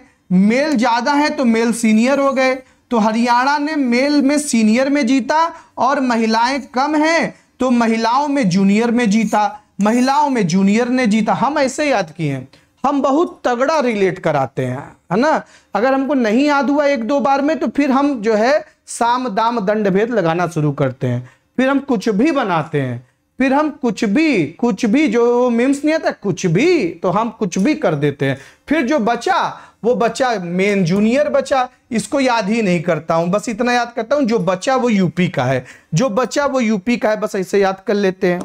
Speaker 1: मेल ज़्यादा है तो मेल सीनियर हो गए तो हरियाणा ने मेल में सीनियर में जीता और महिलाएं कम हैं तो महिलाओं में जूनियर में जीता महिलाओं में जूनियर ने जीता हम ऐसे याद किए हैं हम बहुत तगड़ा रिलेट कराते हैं है ना अगर हमको नहीं याद हुआ एक दो बार में तो फिर हम जो है साम दाम दंड भेद लगाना शुरू करते हैं फिर हम कुछ भी बनाते हैं फिर हम कुछ भी कुछ भी जो मीम्स नहीं आता कुछ भी तो हम कुछ भी कर देते हैं फिर जो बचा वो बचा मेन जूनियर बचा इसको याद ही नहीं करता हूं बस इतना याद करता हूं जो बचा वो यूपी का है जो बचा वो यूपी का है बस ऐसे याद कर लेते हैं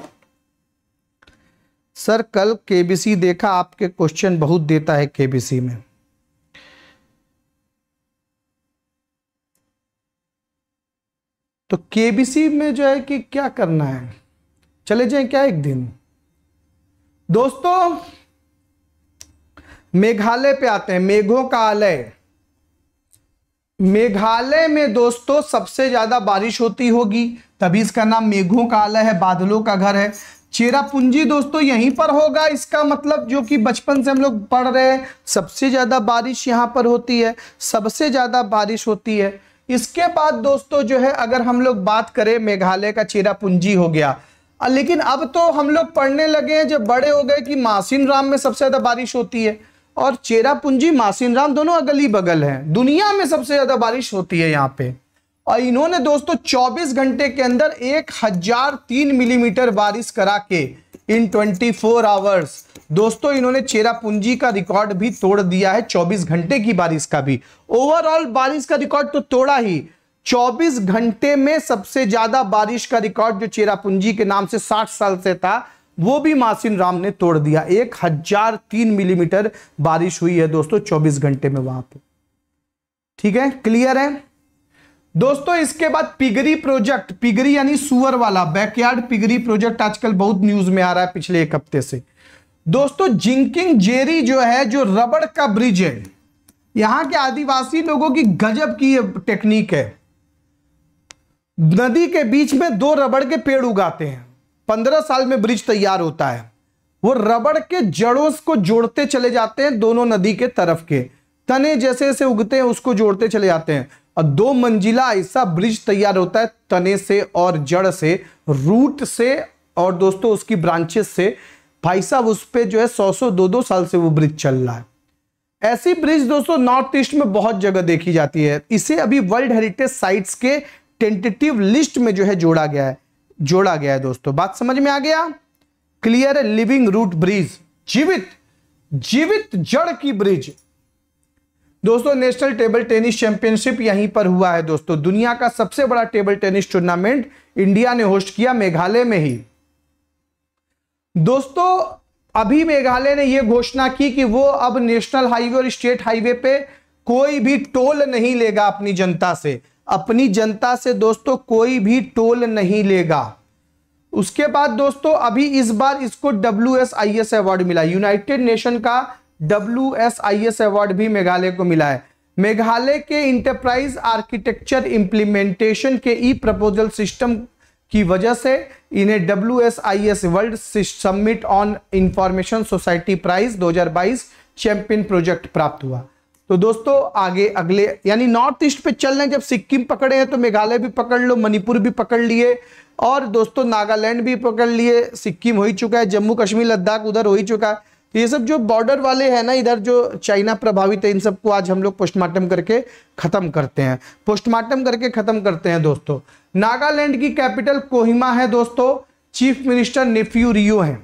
Speaker 1: सर कल केबीसी देखा आपके क्वेश्चन बहुत देता है केबीसी में तो केबीसी में जो है कि क्या करना है चले जाए क्या एक दिन दोस्तों मेघालय पे आते हैं मेघों का आलय मेघालय में दोस्तों सबसे ज्यादा बारिश होती होगी तभी इसका नाम मेघों का आलय है बादलों का घर है चेरापूंजी दोस्तों यहीं पर होगा इसका मतलब जो कि बचपन से हम लोग पढ़ रहे हैं सबसे ज़्यादा बारिश यहाँ पर होती है सबसे ज़्यादा बारिश होती है इसके बाद दोस्तों जो है अगर हम लोग बात करें मेघालय का चेरापूंजी हो गया लेकिन अब तो हम लोग पढ़ने लगे हैं जब बड़े हो गए कि मासिन राम में सबसे ज़्यादा बारिश होती है और चेरापूंजी मासिन राम दोनों अगली बगल हैं दुनिया में सबसे ज़्यादा बारिश होती है यहाँ पे और इन्होंने दोस्तों 24 घंटे के अंदर 1003 मिलीमीटर बारिश करा के इन 24 आवर्स दोस्तों इन्होंने चेरापूंजी का रिकॉर्ड भी तोड़ दिया है 24 घंटे की बारिश का भी ओवरऑल बारिश का रिकॉर्ड तो तोड़ा ही 24 घंटे में सबसे ज्यादा बारिश का रिकॉर्ड जो चेरापूंजी के नाम से 60 साल से था वो भी मासिन राम ने तोड़ दिया एक हजार तीन मिलीमीटर बारिश हुई है दोस्तों चौबीस घंटे में वहां पर ठीक है क्लियर है दोस्तों इसके बाद पिगरी प्रोजेक्ट पिगरी यानी सुअर वाला बैकयार्ड पिगरी प्रोजेक्ट आजकल बहुत न्यूज में आ रहा है पिछले एक हफ्ते से दोस्तों जिंकिंग जेरी जो है जो रबड़ का ब्रिज है यहां के आदिवासी लोगों की गजब की टेक्निक है नदी के बीच में दो रबड़ के पेड़ उगाते हैं पंद्रह साल में ब्रिज तैयार होता है वो रबड़ के जड़ों को जोड़ते चले जाते हैं दोनों नदी के तरफ के तने जैसे जैसे उगते हैं उसको जोड़ते चले जाते हैं और दो मंजिला ऐसा ब्रिज तैयार होता है तने से और जड़ से रूट से और दोस्तों उसकी ब्रांचेस से भाई साहब उस पर जो है सौ सौ दो दो साल से वो ब्रिज चल रहा है ऐसी ब्रिज दोस्तों नॉर्थ ईस्ट में बहुत जगह देखी जाती है इसे अभी वर्ल्ड हेरिटेज साइट्स के टेंटेटिव लिस्ट में जो है जोड़ा गया है जोड़ा गया है दोस्तों बात समझ में आ गया क्लियर लिविंग रूट ब्रिज जीवित जीवित जड़ की ब्रिज दोस्तों नेशनल टेबल टेनिस चैंपियनशिप यहीं पर हुआ है दोस्तों दुनिया का सबसे बड़ा टेबल टेनिस टूर्नामेंट इंडिया ने होस्ट किया मेघालय में ही दोस्तों अभी मेघालय ने यह घोषणा की कि वो अब नेशनल हाईवे और स्टेट हाईवे पे कोई भी टोल नहीं लेगा अपनी जनता से अपनी जनता से दोस्तों कोई भी टोल नहीं लेगा उसके बाद दोस्तों अभी इस बार इसको W S I S award मिला यूनाइटेड नेशन का W S I S award भी मेघालय को मिला है मेघालय के इंटरप्राइज आर्किटेक्चर इंप्लीमेंटेशन के ई प्रपोजल सिस्टम की वजह से इन्हें W S I S world summit on information society prize 2022 champion project प्राप्त हुआ तो दोस्तों आगे अगले यानी नॉर्थ ईस्ट पे चल रहे हैं जब सिक्किम पकड़े हैं तो मेघालय भी पकड़ लो मणिपुर भी पकड़ लिए और दोस्तों नागालैंड भी पकड़ लिए सिक्किम हो ही चुका है जम्मू कश्मीर लद्दाख उधर हो ही चुका है ये सब जो बॉर्डर वाले हैं ना इधर जो चाइना प्रभावित है इन सबको आज हम लोग पोस्टमार्टम करके ख़त्म करते हैं पोस्टमार्टम करके ख़त्म करते हैं दोस्तों नागालैंड की कैपिटल कोहिमा है दोस्तों चीफ मिनिस्टर नेफ्यू रियो है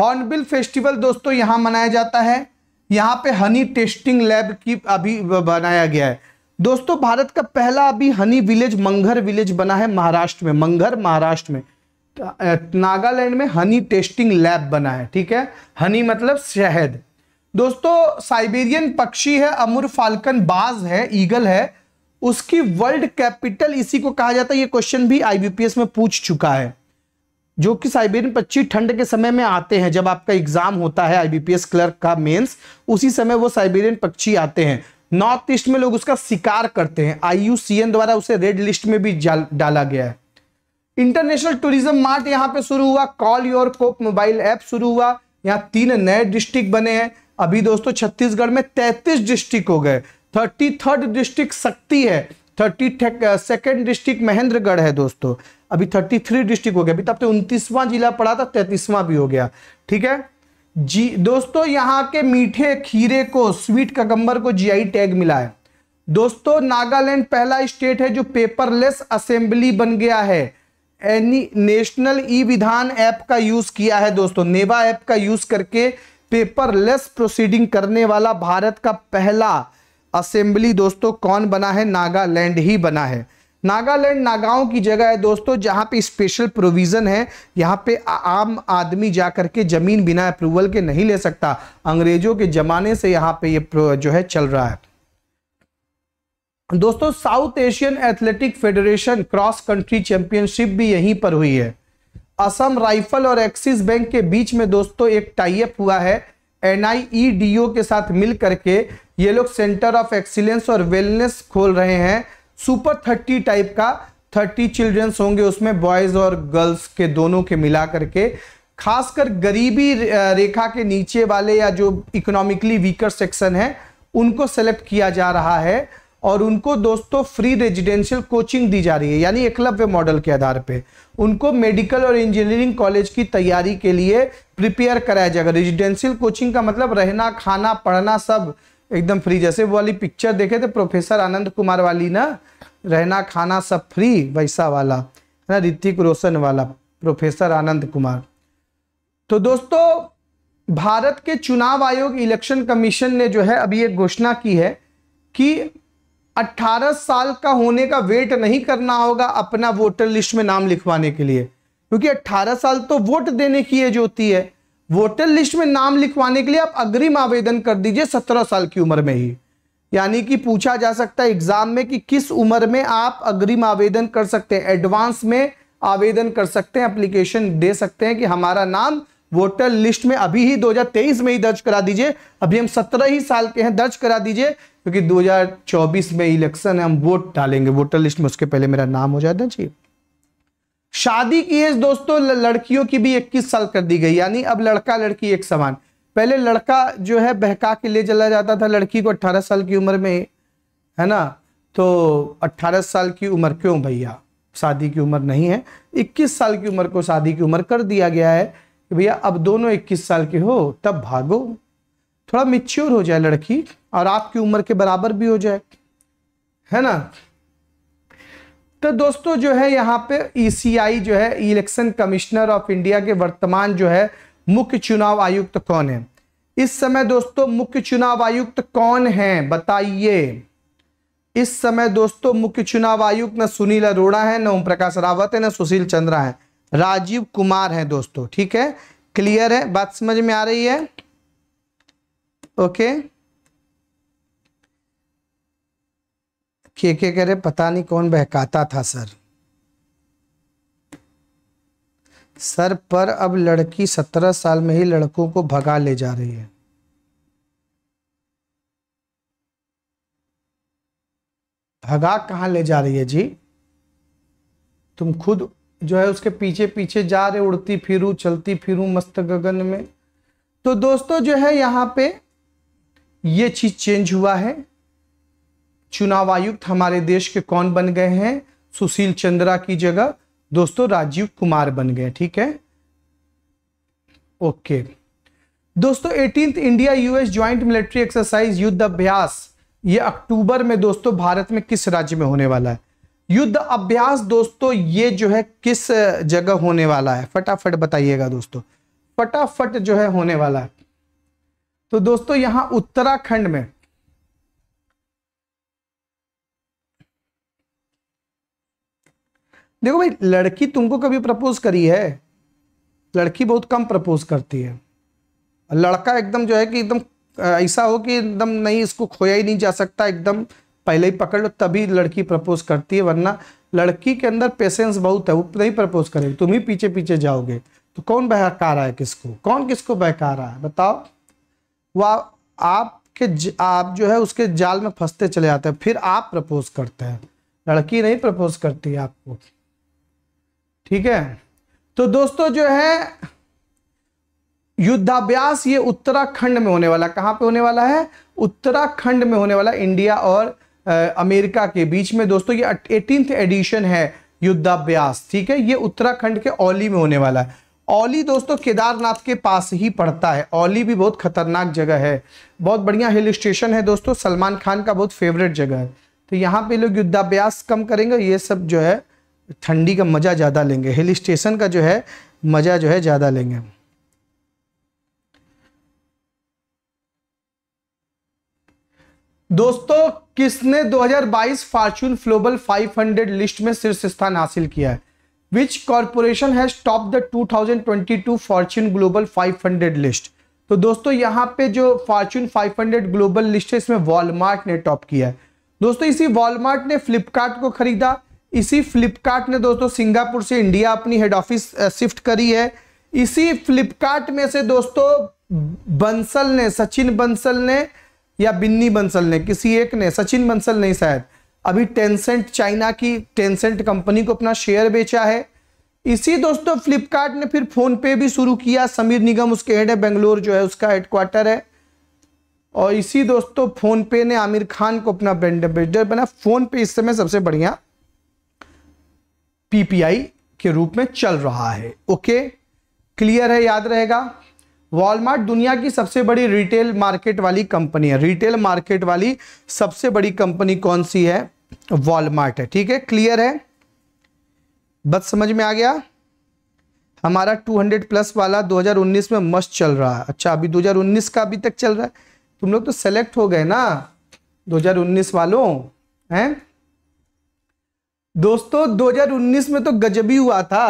Speaker 1: हॉर्नबिल फेस्टिवल दोस्तों यहाँ मनाया जाता है यहाँ पे हनी टेस्टिंग लैब की अभी बनाया गया है दोस्तों भारत का पहला अभी हनी विलेज मंगर विलेज बना है महाराष्ट्र में मंगर महाराष्ट्र में नागालैंड में हनी टेस्टिंग लैब बना है ठीक है हनी मतलब शहद दोस्तों साइबेरियन पक्षी है अमूर फाल्कन बाज है ईगल है उसकी वर्ल्ड कैपिटल इसी को कहा जाता है ये क्वेश्चन भी आईबीपीएस में पूछ चुका है जो कि साइबेरियन पक्षी ठंड के समय में आते हैं जब आपका एग्जाम होता है आईबीपीएस क्लर्क का मेंस उसी समय वो साइबेरियन पक्षी आते हैं नॉर्थ ईस्ट में लोग उसका शिकार करते हैं आई द्वारा उसे रेड लिस्ट में भी डाला गया है इंटरनेशनल टूरिज्म मार्ट यहाँ पे शुरू हुआ call your cop mobile app शुरू हुआ यहाँ तीन नए डिस्ट्रिक्ट बने हैं अभी दोस्तों छत्तीसगढ़ में 33 डिस्ट्रिक्ट हो गए थर्टी थर्ड डिस्ट्रिक्ट शक्ति है थर्टी सेकेंड डिस्ट्रिक्ट महेंद्रगढ़ है दोस्तों अभी थर्टी थ्री डिस्ट्रिक्ट हो गया अभी तब तो उनतीसवां जिला पड़ा था तैतीसवां भी हो गया ठीक है जी दोस्तों यहाँ के मीठे खीरे को स्वीट ककम्बर को जी टैग मिला है दोस्तों नागालैंड पहला स्टेट है जो पेपरलेस असेंबली बन गया है एनी नेशनल ई विधान ऐप का यूज किया है दोस्तों नेवा ऐप का यूज करके पेपरलेस प्रोसीडिंग करने वाला भारत का पहला असेंबली दोस्तों कौन बना है नागालैंड ही बना है नागालैंड नागाओं की जगह है दोस्तों जहाँ पे स्पेशल प्रोविज़न है यहाँ पे आम आदमी जा कर के ज़मीन बिना अप्रूवल के नहीं ले सकता अंग्रेज़ों के ज़माने से यहाँ पे ये यह जो है चल रहा है दोस्तों South Asian athletic federation cross country championship भी यहीं पर हुई है असम राइफल और एक्सिस बैंक के बीच में दोस्तों एक टाइप हुआ है एनआईईडीओ e के साथ मिल करके ये लोग सेंटर ऑफ एक्सीलेंस और वेलनेस खोल रहे हैं सुपर थर्टी टाइप का थर्टी चिल्ड्रंस होंगे उसमें बॉयज और गर्ल्स के दोनों के मिला करके खासकर गरीबी रेखा के नीचे वाले या जो इकोनॉमिकली वीकर सेक्शन है उनको सेलेक्ट किया जा रहा है और उनको दोस्तों फ्री रेजिडेंशियल कोचिंग दी जा रही है यानी एकलव्य मॉडल के आधार पे उनको मेडिकल और इंजीनियरिंग कॉलेज की तैयारी के लिए प्रिपेयर कराया जाएगा रेजिडेंशियल कोचिंग का मतलब रहना खाना पढ़ना सब एकदम फ्री जैसे वो वाली पिक्चर देखे थे प्रोफेसर आनंद कुमार वाली ना रहना खाना सब फ्री वैसा वाला है ना ऋतिक रोशन वाला प्रोफेसर आनंद कुमार तो दोस्तों भारत के चुनाव आयोग इलेक्शन कमीशन ने जो है अभी एक घोषणा की है कि 18 साल का होने का वेट नहीं करना होगा अपना वोटर लिस्ट में नाम लिखवाने के लिए क्योंकि 18 साल तो वोट देने की एज होती है वोटर लिस्ट में नाम लिखवाने के लिए आप अग्रिम आवेदन कर दीजिए 17 साल की उम्र में ही यानी कि पूछा जा सकता है एग्जाम में कि किस उम्र में आप अग्रिम आवेदन कर सकते हैं एडवांस में आवेदन कर सकते हैं अप्लीकेशन दे सकते हैं कि हमारा नाम वोटर लिस्ट में अभी ही 2023 में ही दर्ज करा दीजिए अभी हम 17 ही साल के हैं दर्ज करा दीजिए क्योंकि 2024 में इलेक्शन है हम वोट डालेंगे वोटर लिस्ट में उसके पहले मेरा नाम हो जाना जी शादी की एज दोस्तों लड़कियों की भी इक्कीस साल कर दी गई यानी अब लड़का लड़की एक समान पहले लड़का जो है बहका के ले चला जाता था लड़की को अट्ठारह साल की उम्र में है ना तो 18 साल की उम्र क्यों भैया शादी की उम्र नहीं है 21 साल की उम्र को शादी की उम्र कर दिया गया है कि भैया अब दोनों इक्कीस साल के हो तब भागो थोड़ा मिच्योर हो जाए लड़की और आपकी उम्र के बराबर भी हो जाए है ना तो दोस्तों जो है यहाँ पे ईसीआई e जो है इलेक्शन कमिश्नर ऑफ इंडिया के वर्तमान जो है मुख्य चुनाव आयुक्त कौन है इस समय दोस्तों मुख्य चुनाव आयुक्त कौन है बताइए इस समय दोस्तों मुख्य चुनाव आयुक्त न सुनील अरोड़ा है न ओम प्रकाश रावत है न सुशील चंद्रा है राजीव कुमार हैं दोस्तों ठीक है क्लियर है बात समझ में आ रही है ओके के के रहे पता नहीं कौन बहकाता था सर सर पर अब लड़की सत्रह साल में ही लड़कों को भगा ले जा रही है भगा कहाँ ले जा रही है जी तुम खुद जो है उसके पीछे पीछे जा रहे उड़ती फिरूँ चलती फिरूँ मस्त गगन में तो दोस्तों जो है यहाँ पे ये चीज़ चेंज हुआ है चुनाव आयुक्त हमारे देश के कौन बन गए हैं सुशील चंद्रा की जगह दोस्तों राजीव कुमार बन गए ठीक है ओके दोस्तों eighteen India US joint military exercise Yudh Abhyas ये अक्टूबर में दोस्तों भारत में किस राज्य में होने वाला है युद्ध अभ्यास दोस्तों ये जो है किस जगह होने वाला है फटाफट बताइएगा दोस्तों फटाफट जो है होने वाला है तो दोस्तों यहां उत्तराखंड में देखो भाई लड़की तुमको कभी प्रपोज करी है लड़की बहुत कम प्रपोज करती है लड़का एकदम जो है कि एकदम ऐसा हो कि एकदम नहीं इसको खोया ही नहीं जा सकता एकदम पहले ही पकड़ लो तभी लड़की प्रपोज करती है वरना लड़की के अंदर पेशेंस बहुत है वो नहीं प्रपोज करेगी तुम ही पीछे पीछे जाओगे तो कौन बहका रहा है किसको कौन किसको बहका रहा है बताओ वह आपके आप जो है उसके जाल में फंसते चले जाते हैं फिर आप प्रपोज करते हैं लड़की नहीं प्रपोज करती आपको ठीक है तो दोस्तों जो है युद्धाभ्यास ये उत्तराखंड में होने वाला कहाँ पे होने वाला है उत्तराखंड में होने वाला इंडिया और अमेरिका के बीच में दोस्तों ये एटीनथ एडिशन है युद्धाभ्यास ठीक है ये उत्तराखंड के ओली में होने वाला है ओली दोस्तों केदारनाथ के पास ही पड़ता है ओली भी बहुत खतरनाक जगह है बहुत बढ़िया हिल स्टेशन है दोस्तों सलमान खान का बहुत फेवरेट जगह है तो यहाँ पे लोग युद्धाभ्यास कम करेंगे ये सब जो है ठंडी का मज़ा ज़्यादा लेंगे हिल स्टेशन का जो है मज़ा जो है ज़्यादा लेंगे दोस्तों किसने 2022 फॉर्च्यून फ्लोबल 500 लिस्ट में शीर्ष स्थान हासिल किया है which corporation has top the 2022 Fortune global 500 list तो दोस्तों यहां पे जो फॉर्च्यून 500 ग्लोबल लिस्ट है इसमें वॉलमार्ट ने टॉप किया है दोस्तों इसी वॉलमार्ट ने फ्लिपकार्ट को खरीदा इसी फ्लिपकार्ट ने दोस्तों सिंगापुर से इंडिया अपनी हेड ऑफिस शिफ्ट करी है इसी फ्लिपकार्ट में से दोस्तों बंसल ने सचिन बंसल ने या बिन्नी बंसल ने किसी एक ने सचिन बंसल ने शायद अभी टेंसेंट चाइना की टेंसेंट कंपनी को अपना शेयर बेचा है इसी दोस्तों फ्लिपकार्ट ने फिर फोन पे भी शुरू किया समीर निगम उसके हेड है बेंगलोर जो है उसका हेडक्वार्टर है और इसी दोस्तों फोन पे ने आमिर खान को अपना ब्रांड एम्बेसडर बना फोन पे इस समय सबसे बढ़िया पीपीआई के रूप में चल रहा है ओके क्लियर है याद रहेगा वॉलमार्ट दुनिया की सबसे बड़ी रिटेल मार्केट वाली कंपनी है रिटेल मार्केट वाली सबसे बड़ी कंपनी कौन सी है वॉलमार्ट है ठीक है क्लियर है बस समझ में आ गया हमारा 200 प्लस वाला 2019 में मस्त चल रहा है अच्छा अभी 2019 का अभी तक चल रहा है तुम लोग तो सेलेक्ट हो गए ना 2019 वालों हैं दोस्तों 2019 में तो गजबी हुआ था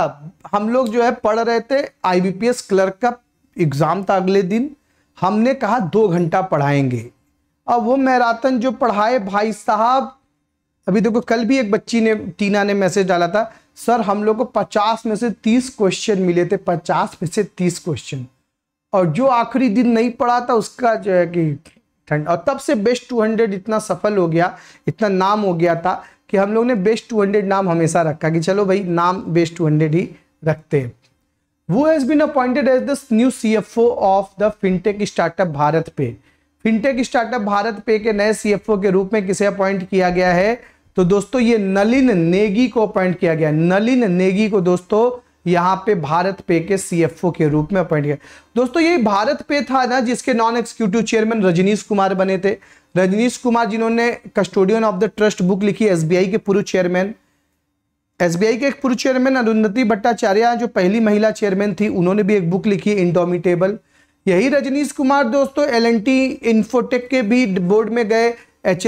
Speaker 1: हम लोग जो है पढ़ रहे थे आईबीपीएस क्लर्क का एग्ज़ाम था अगले दिन हमने कहा दो घंटा पढ़ाएंगे अब वो मैराथन जो पढ़ाए भाई साहब अभी देखो कल भी एक बच्ची ने टीना ने मैसेज डाला था सर हम लोग को पचास में से तीस क्वेश्चन मिले थे पचास में से तीस क्वेश्चन और जो आखिरी दिन नहीं पढ़ा था उसका जो है कि ठंड और तब से बेस्ट टू हंड्रेड इतना सफल हो गया इतना नाम हो गया था कि हम लोग ने बेस्ट टू हंड्रेड नाम हमेशा रखा कि चलो भाई नाम बेस्ट टू हंड्रेड ही रखते हैं been appointed as the new C F O of the fintech startup BharatPe fintech startup Bharat पे के नए सी एफ ओ के रूप में किसे अपॉइंट किया गया है तो दोस्तों ये नलिन नेगी को अपॉइंट किया गया नलिन नेगी को दोस्तों यहाँ पे भारत पे के सीएफओ के रूप में अपॉइंट किया दोस्तों ये भारत पे था ना जिसके non executive chairman Rajnish Kumar बने थे रजनीश कुमार जिन्होंने custodian of the trust book लिखी एसबीआई के पूर्व चेयरमैन एसबीआई के एक पूर्व चेयरमैन अरुन्धति भट्टाचार्य जो पहली महिला चेयरमैन थी उन्होंने भी एक बुक लिखी है इंडोमिटेबल यही रजनीश कुमार दोस्तों एल एन टी इन्फोटेक के भी बोर्ड में गए एच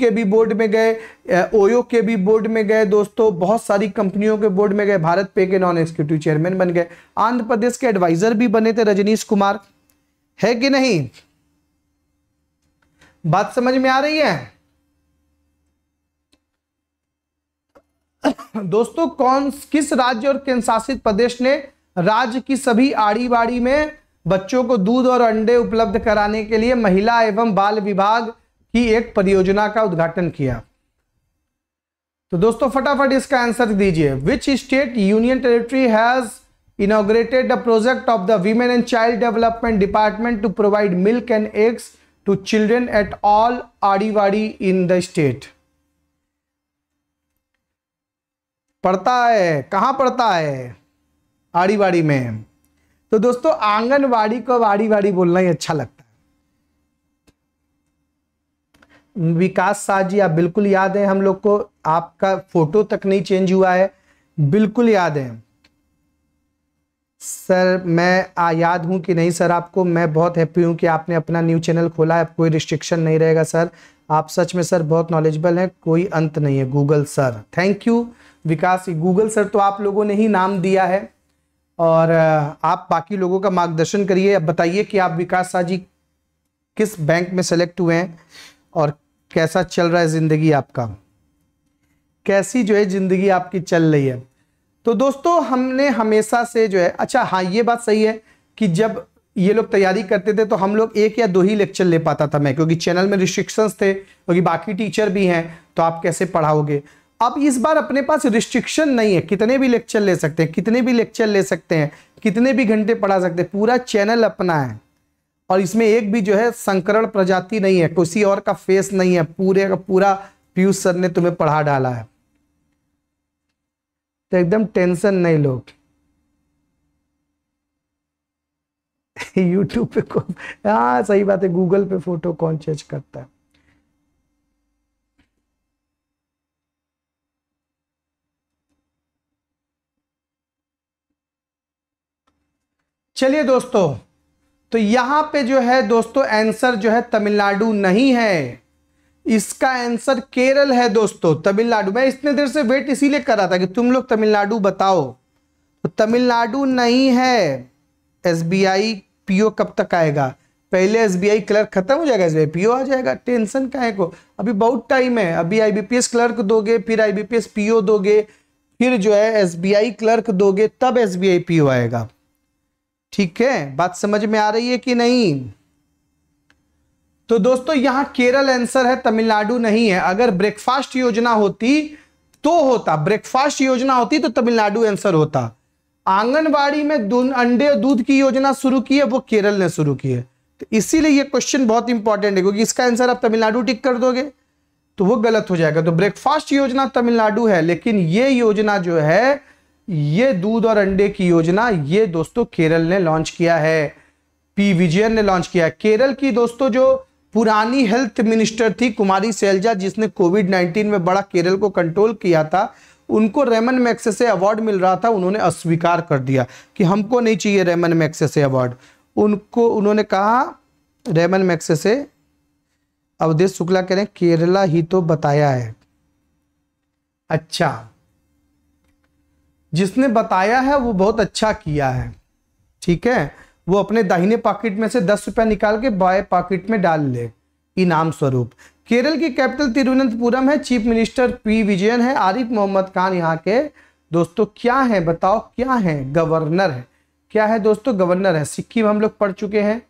Speaker 1: के भी बोर्ड में गए ओयो के भी बोर्ड में गए दोस्तों बहुत सारी कंपनियों के बोर्ड में गए भारत पे के नॉन एग्जीक्यूटिव चेयरमैन बन गए आंध्र प्रदेश के एडवाइजर भी बने थे रजनीश कुमार है कि नहीं बात समझ में आ रही है दोस्तों कौन किस राज्य और केंद्र शासित प्रदेश ने राज्य की सभी आड़ी बाड़ी में बच्चों को दूध और अंडे उपलब्ध कराने के लिए महिला एवं बाल विभाग की एक परियोजना का उद्घाटन किया तो दोस्तों फटाफट इसका आंसर दीजिए which state union territory has inaugurated project of the the and child development department to provide milk and eggs to children at all all adivadi in the state पढ़ता है कहाँ पढ़ता है आड़ी बाड़ी में तो दोस्तों आंगनवाड़ी को आड़ी वाड़ी बोलना ही अच्छा लगता है विकास शाह जी आप बिल्कुल याद है हम लोग को आपका फोटो तक नहीं चेंज हुआ है बिल्कुल याद है सर मैं आ, याद हूं कि नहीं सर आपको मैं बहुत हैप्पी हूं कि आपने अपना न्यू चैनल खोला है अब कोई रिस्ट्रिक्शन नहीं रहेगा सर आप सच में सर बहुत नॉलेजबल हैं कोई अंत नहीं है Google sir thank you Vikas Google sir तो आप लोगों ने ही नाम दिया है और आप बाकी लोगों का मार्गदर्शन करिए अब बताइए कि आप विकास शाह जी किस बैंक में सेलेक्ट हुए हैं और कैसा चल रहा है ज़िंदगी आपका कैसी जो है ज़िंदगी आपकी चल रही है तो दोस्तों हमने हमेशा से जो है अच्छा हाँ ये बात सही है कि जब ये लोग तैयारी करते थे तो हम लोग एक या दो ही लेक्चर ले पाता था मैं क्योंकि चैनल में रिस्ट्रिक्शंस थे क्योंकि बाकी टीचर भी हैं तो आप कैसे पढ़ाओगे अब इस बार अपने पास रिस्ट्रिक्शन नहीं है कितने भी लेक्चर ले सकते हैं कितने भी लेक्चर ले सकते हैं कितने भी घंटे पढ़ा सकते हैं पूरा चैनल अपना है और इसमें एक भी जो है संकरण प्रजाति नहीं है किसी और का फेस नहीं है पूरे का पूरा पीयूष सर ने तुम्हें पढ़ा डाला है तो एकदम टेंशन नहीं लोग यूट्यूब *laughs* पे हाँ सही बात है गूगल पे फोटो कौन चेंज करता है चलिए दोस्तों तो यहाँ पे जो है दोस्तों आंसर जो है तमिलनाडु नहीं है इसका आंसर केरल है दोस्तों तमिलनाडु मैं इतने देर से वेट इसीलिए कर रहा था कि तुम लोग तमिलनाडु बताओ तो तमिलनाडु नहीं है S B I P O कब तक आएगा पहले एस बी आई क्लर्क खत्म हो जाएगा S B I P O आ जाएगा टेंशन का है को अभी बहुत टाइम है अभी I B P S clerk दोगे फिर I B P S P O दोगे फिर जो है एस बी आई क्लर्क दोगे तब S B I P O आएगा ठीक है बात समझ में आ रही है कि नहीं तो दोस्तों यहां केरल आंसर है तमिलनाडु नहीं है अगर ब्रेकफास्ट योजना होती तो होता ब्रेकफास्ट योजना होती तो तमिलनाडु आंसर होता आंगनबाड़ी में अंडे और दूध की योजना शुरू की है वो केरल ने शुरू की है तो इसीलिए ये क्वेश्चन बहुत इंपॉर्टेंट है क्योंकि इसका आंसर आप तमिलनाडु टिक कर दोगे तो वो गलत हो जाएगा तो ब्रेकफास्ट योजना तमिलनाडु है लेकिन ये योजना जो है ये दूध और अंडे की योजना ये दोस्तों केरल ने लॉन्च किया है पी विजयन ने लॉन्च किया केरल की दोस्तों जो पुरानी हेल्थ मिनिस्टर थी कुमारी सैलजा जिसने कोविड 19 में बड़ा केरल को कंट्रोल किया था उनको रेमन मैक्से से अवार्ड मिल रहा था उन्होंने अस्वीकार कर दिया कि हमको नहीं चाहिए रेमन मैक्से से अवार्ड उनको उन्होंने कहा रेमन मैक्से से अवधेश शुक्ला कह रहे हैं केरला ही तो बताया है अच्छा जिसने बताया है वो बहुत अच्छा किया है ठीक है वो अपने दाहिने पॉकेट में से दस रुपया निकाल के बाएं पॉकेट में डाल ले इनाम स्वरूप केरल की कैपिटल तिरुवनंतपुरम है चीफ मिनिस्टर पी विजयन है आरिफ मोहम्मद खान यहाँ के दोस्तों क्या है बताओ क्या है गवर्नर है क्या है दोस्तों गवर्नर है सिक्किम हम लोग पढ़ चुके हैं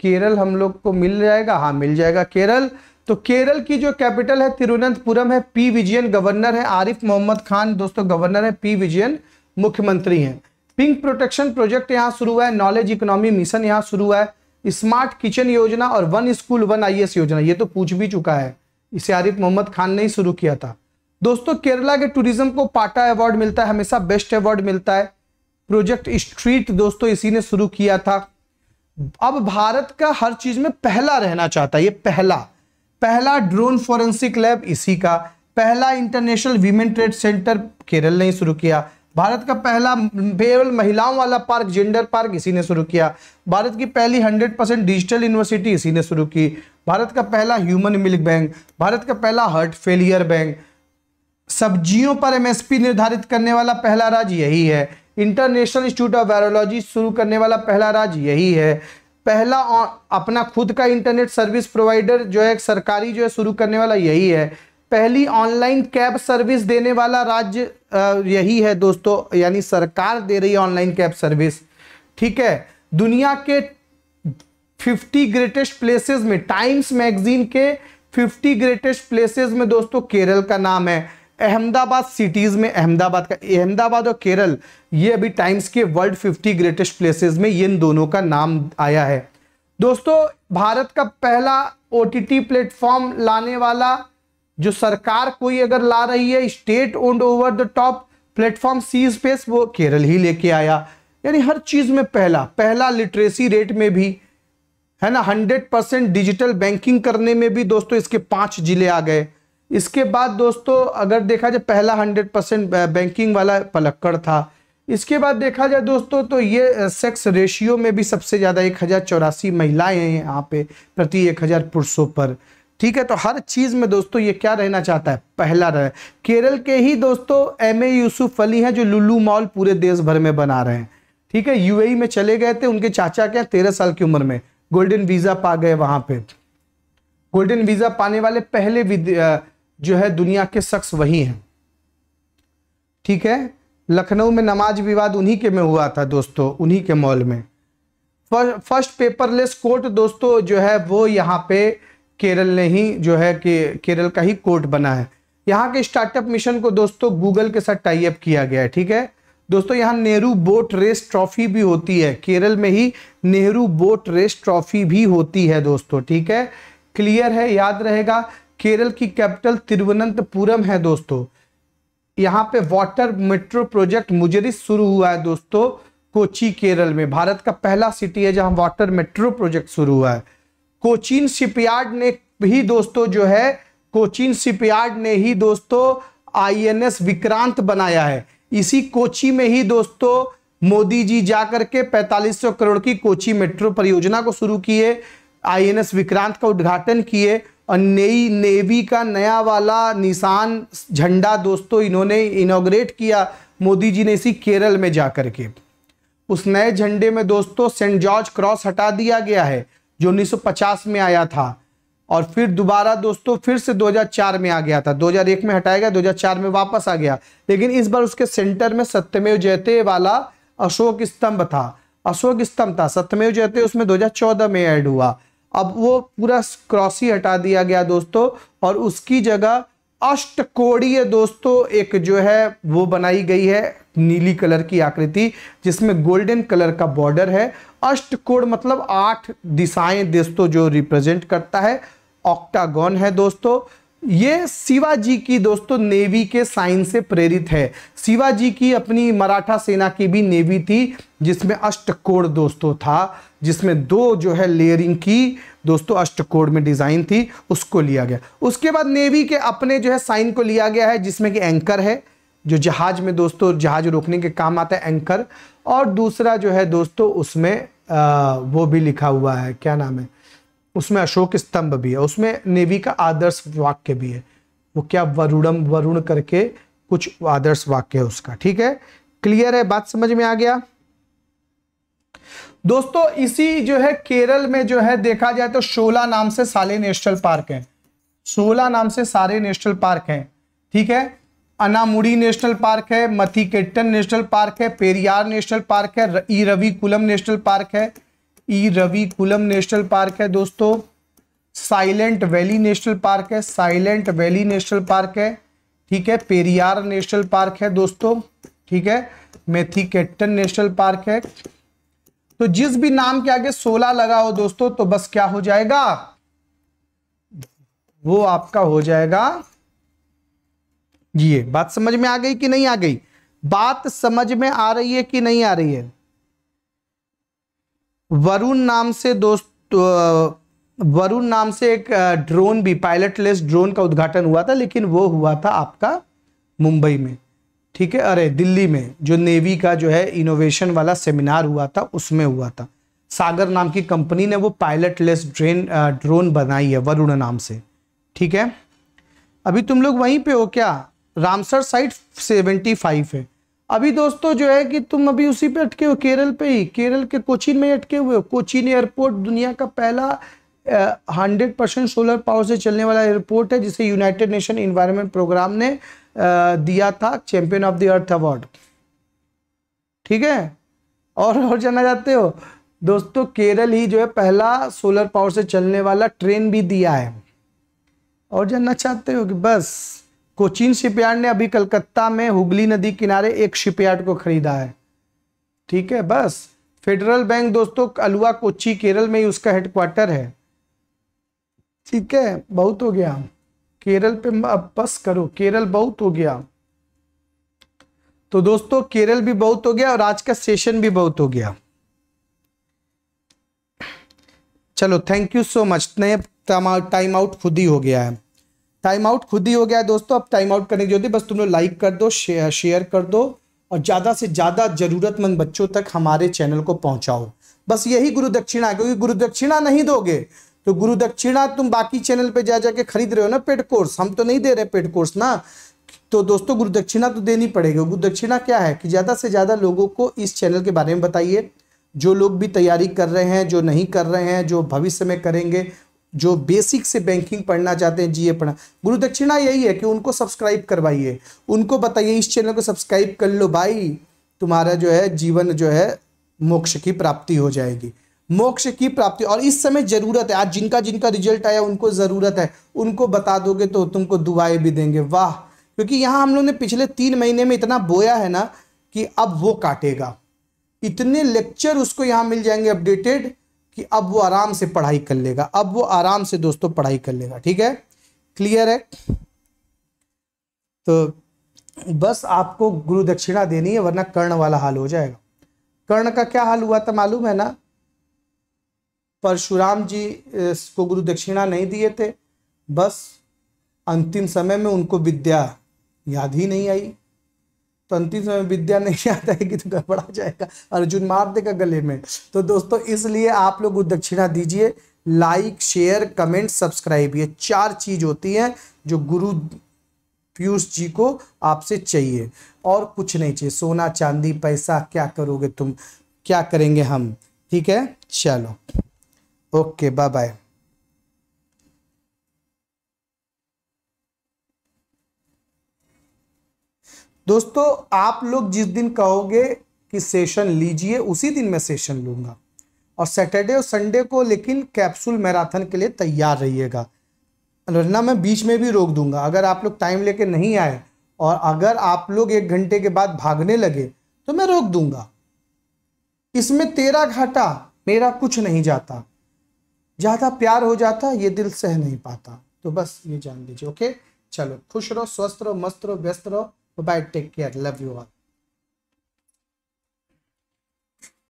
Speaker 1: केरल हम लोग को मिल जाएगा हाँ मिल जाएगा केरल तो केरल की जो कैपिटल है तिरुवनंतपुरम है पी विजयन गवर्नर है आरिफ मोहम्मद खान दोस्तों गवर्नर है पी विजयन मुख्यमंत्री हैं पिंक प्रोटेक्शन प्रोजेक्ट यहाँ शुरू हुआ है नॉलेज इकोनॉमी मिशन यहाँ शुरू हुआ है स्मार्ट किचन योजना और वन स्कूल वन आईएएस योजना ये तो पूछ भी चुका है इसे आरिफ मोहम्मद खान ने ही शुरू किया था दोस्तों केरला के टूरिज्म को पाटा अवार्ड मिलता है हमेशा बेस्ट अवार्ड मिलता है प्रोजेक्ट स्ट्रीट दोस्तों इसी ने शुरू किया था अब भारत का हर चीज में पहला रहना चाहता है ये पहला पहला ड्रोन फोरेंसिक लैब इसी का पहला international women trade centre Kerala ने शुरू किया भारत का पहला केवल महिलाओं वाला पार्क जेंडर पार्क इसी ने शुरू किया भारत की पहली 100 परसेंट डिजिटल यूनिवर्सिटी इसी ने शुरू की भारत का पहला ह्यूमन मिल्क बैंक भारत का पहला हार्ट फेलियर बैंक सब्जियों पर एमएसपी निर्धारित करने वाला पहला राज्य यही है इंटरनेशनल इंस्टीट्यूट ऑफ वायरोलॉजी शुरू करने वाला पहला राज्य यही है पहला अपना खुद का इंटरनेट सर्विस प्रोवाइडर जो है सरकारी जो है शुरू करने वाला यही है पहली ऑनलाइन कैब सर्विस देने वाला राज्य यही है दोस्तों यानी सरकार दे रही है ऑनलाइन कैब सर्विस ठीक है दुनिया के 50 ग्रेटेस्ट प्लेसेस में टाइम्स मैगजीन के 50 ग्रेटेस्ट प्लेसेस में दोस्तों केरल का नाम है अहमदाबाद सिटीज़ में अहमदाबाद का अहमदाबाद और केरल ये अभी टाइम्स के वर्ल्ड 50 ग्रेटेस्ट प्लेसेस में इन दोनों का नाम आया है दोस्तों भारत का पहला ओ टी प्लेटफॉर्म लाने वाला जो सरकार कोई अगर ला रही है state owned over the top platform C space वो केरल ही लेके आया यानी हर चीज़ में पहला पहला लिटरेसी रेट में भी है ना हंड्रेड परसेंट डिजिटल बैंकिंग करने में भी दोस्तों इसके पांच जिले आ गए इसके बाद दोस्तों अगर देखा जाए पहला हंड्रेड परसेंट बैंकिंग वाला पलक्कड़ था इसके बाद देखा जाए दोस्तों तो ये सेक्स रेशियो में भी सबसे ज़्यादा एक हज़ार चौरासी महिलाएँ हैं यहाँ पे प्रति एक हज़ार पुरुषों पर ठीक है तो हर चीज़ में दोस्तों ये क्या रहना चाहता है पहला रहे केरल के ही दोस्तों एम ए यूसुफ अली हैं जो लुल्लू मॉल पूरे देश भर में बना रहे हैं ठीक है यू e में चले गए थे उनके चाचा क्या तेरह साल की उम्र में गोल्डन वीज़ा पा गए वहाँ पर गोल्डन वीज़ा पाने वाले पहले जो है दुनिया के शख्स वही हैं ठीक है लखनऊ में नमाज विवाद उन्हीं के में हुआ था दोस्तों उन्हीं के मॉल में फर्स्ट पेपरलेस कोर्ट दोस्तों जो है वो यहाँ पे केरल ने ही जो है कि केरल का ही कोर्ट बना है यहाँ के स्टार्टअप मिशन को दोस्तों गूगल के साथ टाइप किया गया है ठीक है दोस्तों यहाँ नेहरू बोट रेस ट्रॉफी भी होती है केरल में ही नेहरू बोट रेस ट्रॉफी भी होती है दोस्तों ठीक है क्लियर है याद रहेगा केरल की कैपिटल तिरुवनंतपुरम है दोस्तों यहाँ पे वाटर मेट्रो प्रोजेक्ट मुजरिस शुरू हुआ है दोस्तों कोची केरल में भारत का पहला सिटी है जहाँ वाटर मेट्रो प्रोजेक्ट शुरू हुआ है कोचीन शिपयार्ड ने भी दोस्तों जो है कोचीन शिपयार्ड ने ही दोस्तों आईएनएस विक्रांत बनाया है इसी कोची में ही दोस्तों मोदी जी जाकर के 4500 करोड़ की कोची मेट्रो परियोजना को शुरू किए आईएनएस विक्रांत का उद्घाटन किए नई नेवी का नया वाला निशान झंडा दोस्तों इन्होंने इनोग्रेट किया मोदी जी ने इसी केरल में जा कर के उस नए झंडे में दोस्तों सेंट जॉर्ज क्रॉस हटा दिया गया है जो 1950 में आया था और फिर दोबारा दोस्तों फिर से 2004 में आ गया था 2001 में हटाया गया 2004 में वापस आ गया लेकिन इस बार उसके सेंटर में सत्यमेव जयते वाला अशोक स्तंभ था अशोक स्तंभ था सत्यमेव जयते उसमें दो में ऐड हुआ अब वो पूरा क्रॉसी हटा दिया गया दोस्तों और उसकी जगह अष्टकोणीय दोस्तों एक जो है वो बनाई गई है नीली कलर की आकृति जिसमें गोल्डन कलर का बॉर्डर है अष्टकोण मतलब आठ दिशाएं दोस्तों जो रिप्रेजेंट करता है ऑक्टागन है दोस्तों ये शिवाजी की दोस्तों नेवी के साइन से प्रेरित है शिवाजी की अपनी मराठा सेना की भी नेवी थी जिसमें अष्टकोण दोस्तों था जिसमें दो जो है लेयरिंग की दोस्तों अष्टकोण में डिज़ाइन थी उसको लिया गया उसके बाद नेवी के अपने जो है साइन को लिया गया है जिसमें कि एंकर है जो जहाज में दोस्तों जहाज रोकने के काम आता है एंकर और दूसरा जो है दोस्तों उसमें आ, वो भी लिखा हुआ है क्या नाम है उसमें अशोक स्तंभ भी है उसमें नेवी का आदर्श वाक्य भी है वो क्या वरुणम वरुण करके कुछ आदर्श वाक्य है उसका ठीक है क्लियर है बात समझ में आ गया दोस्तों इसी जो है केरल में जो है देखा जाए तो शोला नाम से साले नेशनल पार्क है शोला नाम से सारे नेशनल पार्क हैं ठीक है अनामुड़ी नेशनल पार्क है मथीकेटन नेशनल पार्क है पेरियार नेशनल पार्क है ई रविकुलम नेशनल पार्क है Eravikulam national park है दोस्तों साइलेंट वैली नेशनल पार्क है साइलेंट वैली नेशनल पार्क है ठीक है पेरियार नेशनल पार्क है दोस्तों ठीक है मेथीकेटन नेशनल पार्क है तो जिस भी नाम के आगे सोलह लगा हो दोस्तों तो बस क्या हो जाएगा वो आपका हो जाएगा ये बात समझ में आ गई कि नहीं आ गई बात समझ में आ रही है कि नहीं आ रही है वरुण नाम से दोस्त तो, वरुण नाम से एक ड्रोन भी पायलटलेस ड्रोन का उद्घाटन हुआ था लेकिन वो हुआ था आपका मुंबई में ठीक है अरे दिल्ली में जो नेवी का जो है इनोवेशन वाला सेमिनार हुआ था उसमें हुआ था सागर नाम की कंपनी ने वो पायलटलेस ड्रेन ड्रोन बनाई है वरुण नाम से ठीक है अभी तुम लोग वहीं पे हो क्या रामसर साइट सेवेंटी फाइव है अभी दोस्तों जो है कि तुम अभी उसी पे अटके हो केरल पे ही केरल के कोचीन में अटके हुए हो कोचीन एयरपोर्ट दुनिया का पहला हंड्रेड परसेंट सोलर पावर से चलने वाला एयरपोर्ट है जिसे यूनाइटेड नेशन इन्वायरमेंट प्रोग्राम ने आ, दिया था champion of the earth award ठीक है और और जाना चाहते हो दोस्तों केरल ही जो है पहला सोलर पावर से चलने वाला ट्रेन भी दिया है और जानना चाहते हो कि बस कोचीन शिपयार्ड ने अभी कलकत्ता में हुगली नदी किनारे एक शिपयार्ड को खरीदा है ठीक है बस फेडरल बैंक दोस्तों अलुआ कोची केरल में ही उसका हेडक्वार्टर है ठीक है बहुत हो गया केरल पे अब बस करो केरल बहुत हो गया तो दोस्तों केरल भी बहुत हो गया और आज का सेशन भी बहुत हो गया चलो थैंक यू सो मच नए टाइम आउट खुद ही हो गया है टाइम आउट खुद ही हो गया है दोस्तों अब टाइम आउट करने की जरूरत है बस तुम लोग लाइक कर दो शेयर कर दो और ज़्यादा से ज़्यादा ज़रूरतमंद बच्चों तक हमारे चैनल को पहुंचाओ बस यही गुरु दक्षिणा क्योंकि गुरु दक्षिणा नहीं दोगे तो गुरु दक्षिणा तुम बाकी चैनल पे जा जाके खरीद रहे हो ना पेड कोर्स हम तो नहीं दे रहे पेड कोर्स ना तो दोस्तों गुरु दक्षिणा तो देनी पड़ेगी गुरु दक्षिणा क्या है कि ज़्यादा से ज़्यादा लोगों को इस चैनल के बारे में बताइए जो लोग भी तैयारी कर रहे हैं जो नहीं कर रहे हैं जो भविष्य में करेंगे जो बेसिक से बैंकिंग पढ़ना चाहते हैं जीए पढ़ना गुरु दक्षिणा यही है कि उनको सब्सक्राइब करवाइए उनको बताइए इस चैनल को सब्सक्राइब कर लो भाई तुम्हारा जो है जीवन जो है मोक्ष की प्राप्ति हो जाएगी मोक्ष की प्राप्ति और इस समय जरूरत है आज जिनका जिनका रिजल्ट आया उनको ज़रूरत है उनको बता दोगे तो तुमको दुआएं भी देंगे वाह क्योंकि यहाँ हम लोग ने पिछले तीन महीने में इतना बोया है ना कि अब वो काटेगा इतने लेक्चर उसको यहाँ मिल जाएंगे अपडेटेड कि अब वो आराम से पढ़ाई कर लेगा अब वो आराम से दोस्तों पढ़ाई कर लेगा ठीक है क्लियर है तो बस आपको गुरु दक्षिणा देनी है वरना कर्ण वाला हाल हो जाएगा कर्ण का क्या हाल हुआ था मालूम है ना परशुराम जी को गुरु दक्षिणा नहीं दिए थे बस अंतिम समय में उनको विद्या याद ही नहीं आई तो अंतिम समय विद्या नहीं *laughs* आता है कि तो गड़बड़ा जाएगा अर्जुन मार देगा गले में तो दोस्तों इसलिए आप लोग दक्षिणा दीजिए लाइक शेयर कमेंट सब्सक्राइब ये चार चीज़ होती हैं जो गुरु पीयूष जी को आपसे चाहिए और कुछ नहीं चाहिए सोना चांदी पैसा क्या करोगे तुम क्या करेंगे हम ठीक है चलो ओके बाय बाय दोस्तों आप लोग जिस दिन कहोगे कि सेशन लीजिए उसी दिन मैं सेशन लूंगा और सैटरडे और संडे को लेकिन कैप्सूल मैराथन के लिए तैयार रहिएगा वरना मैं बीच में भी रोक दूंगा अगर आप लोग टाइम लेके नहीं आए और अगर आप लोग एक घंटे के बाद भागने लगे तो मैं रोक दूंगा इसमें तेरा घाटा मेरा कुछ नहीं जाता ज़्यादा प्यार हो जाता ये दिल सह नहीं पाता तो बस ये जान लीजिए ओके चलो खुश रहो स्वस्थ रहो मस्त रहो व्यस्त रहो Bye bye. Take care. Love you all.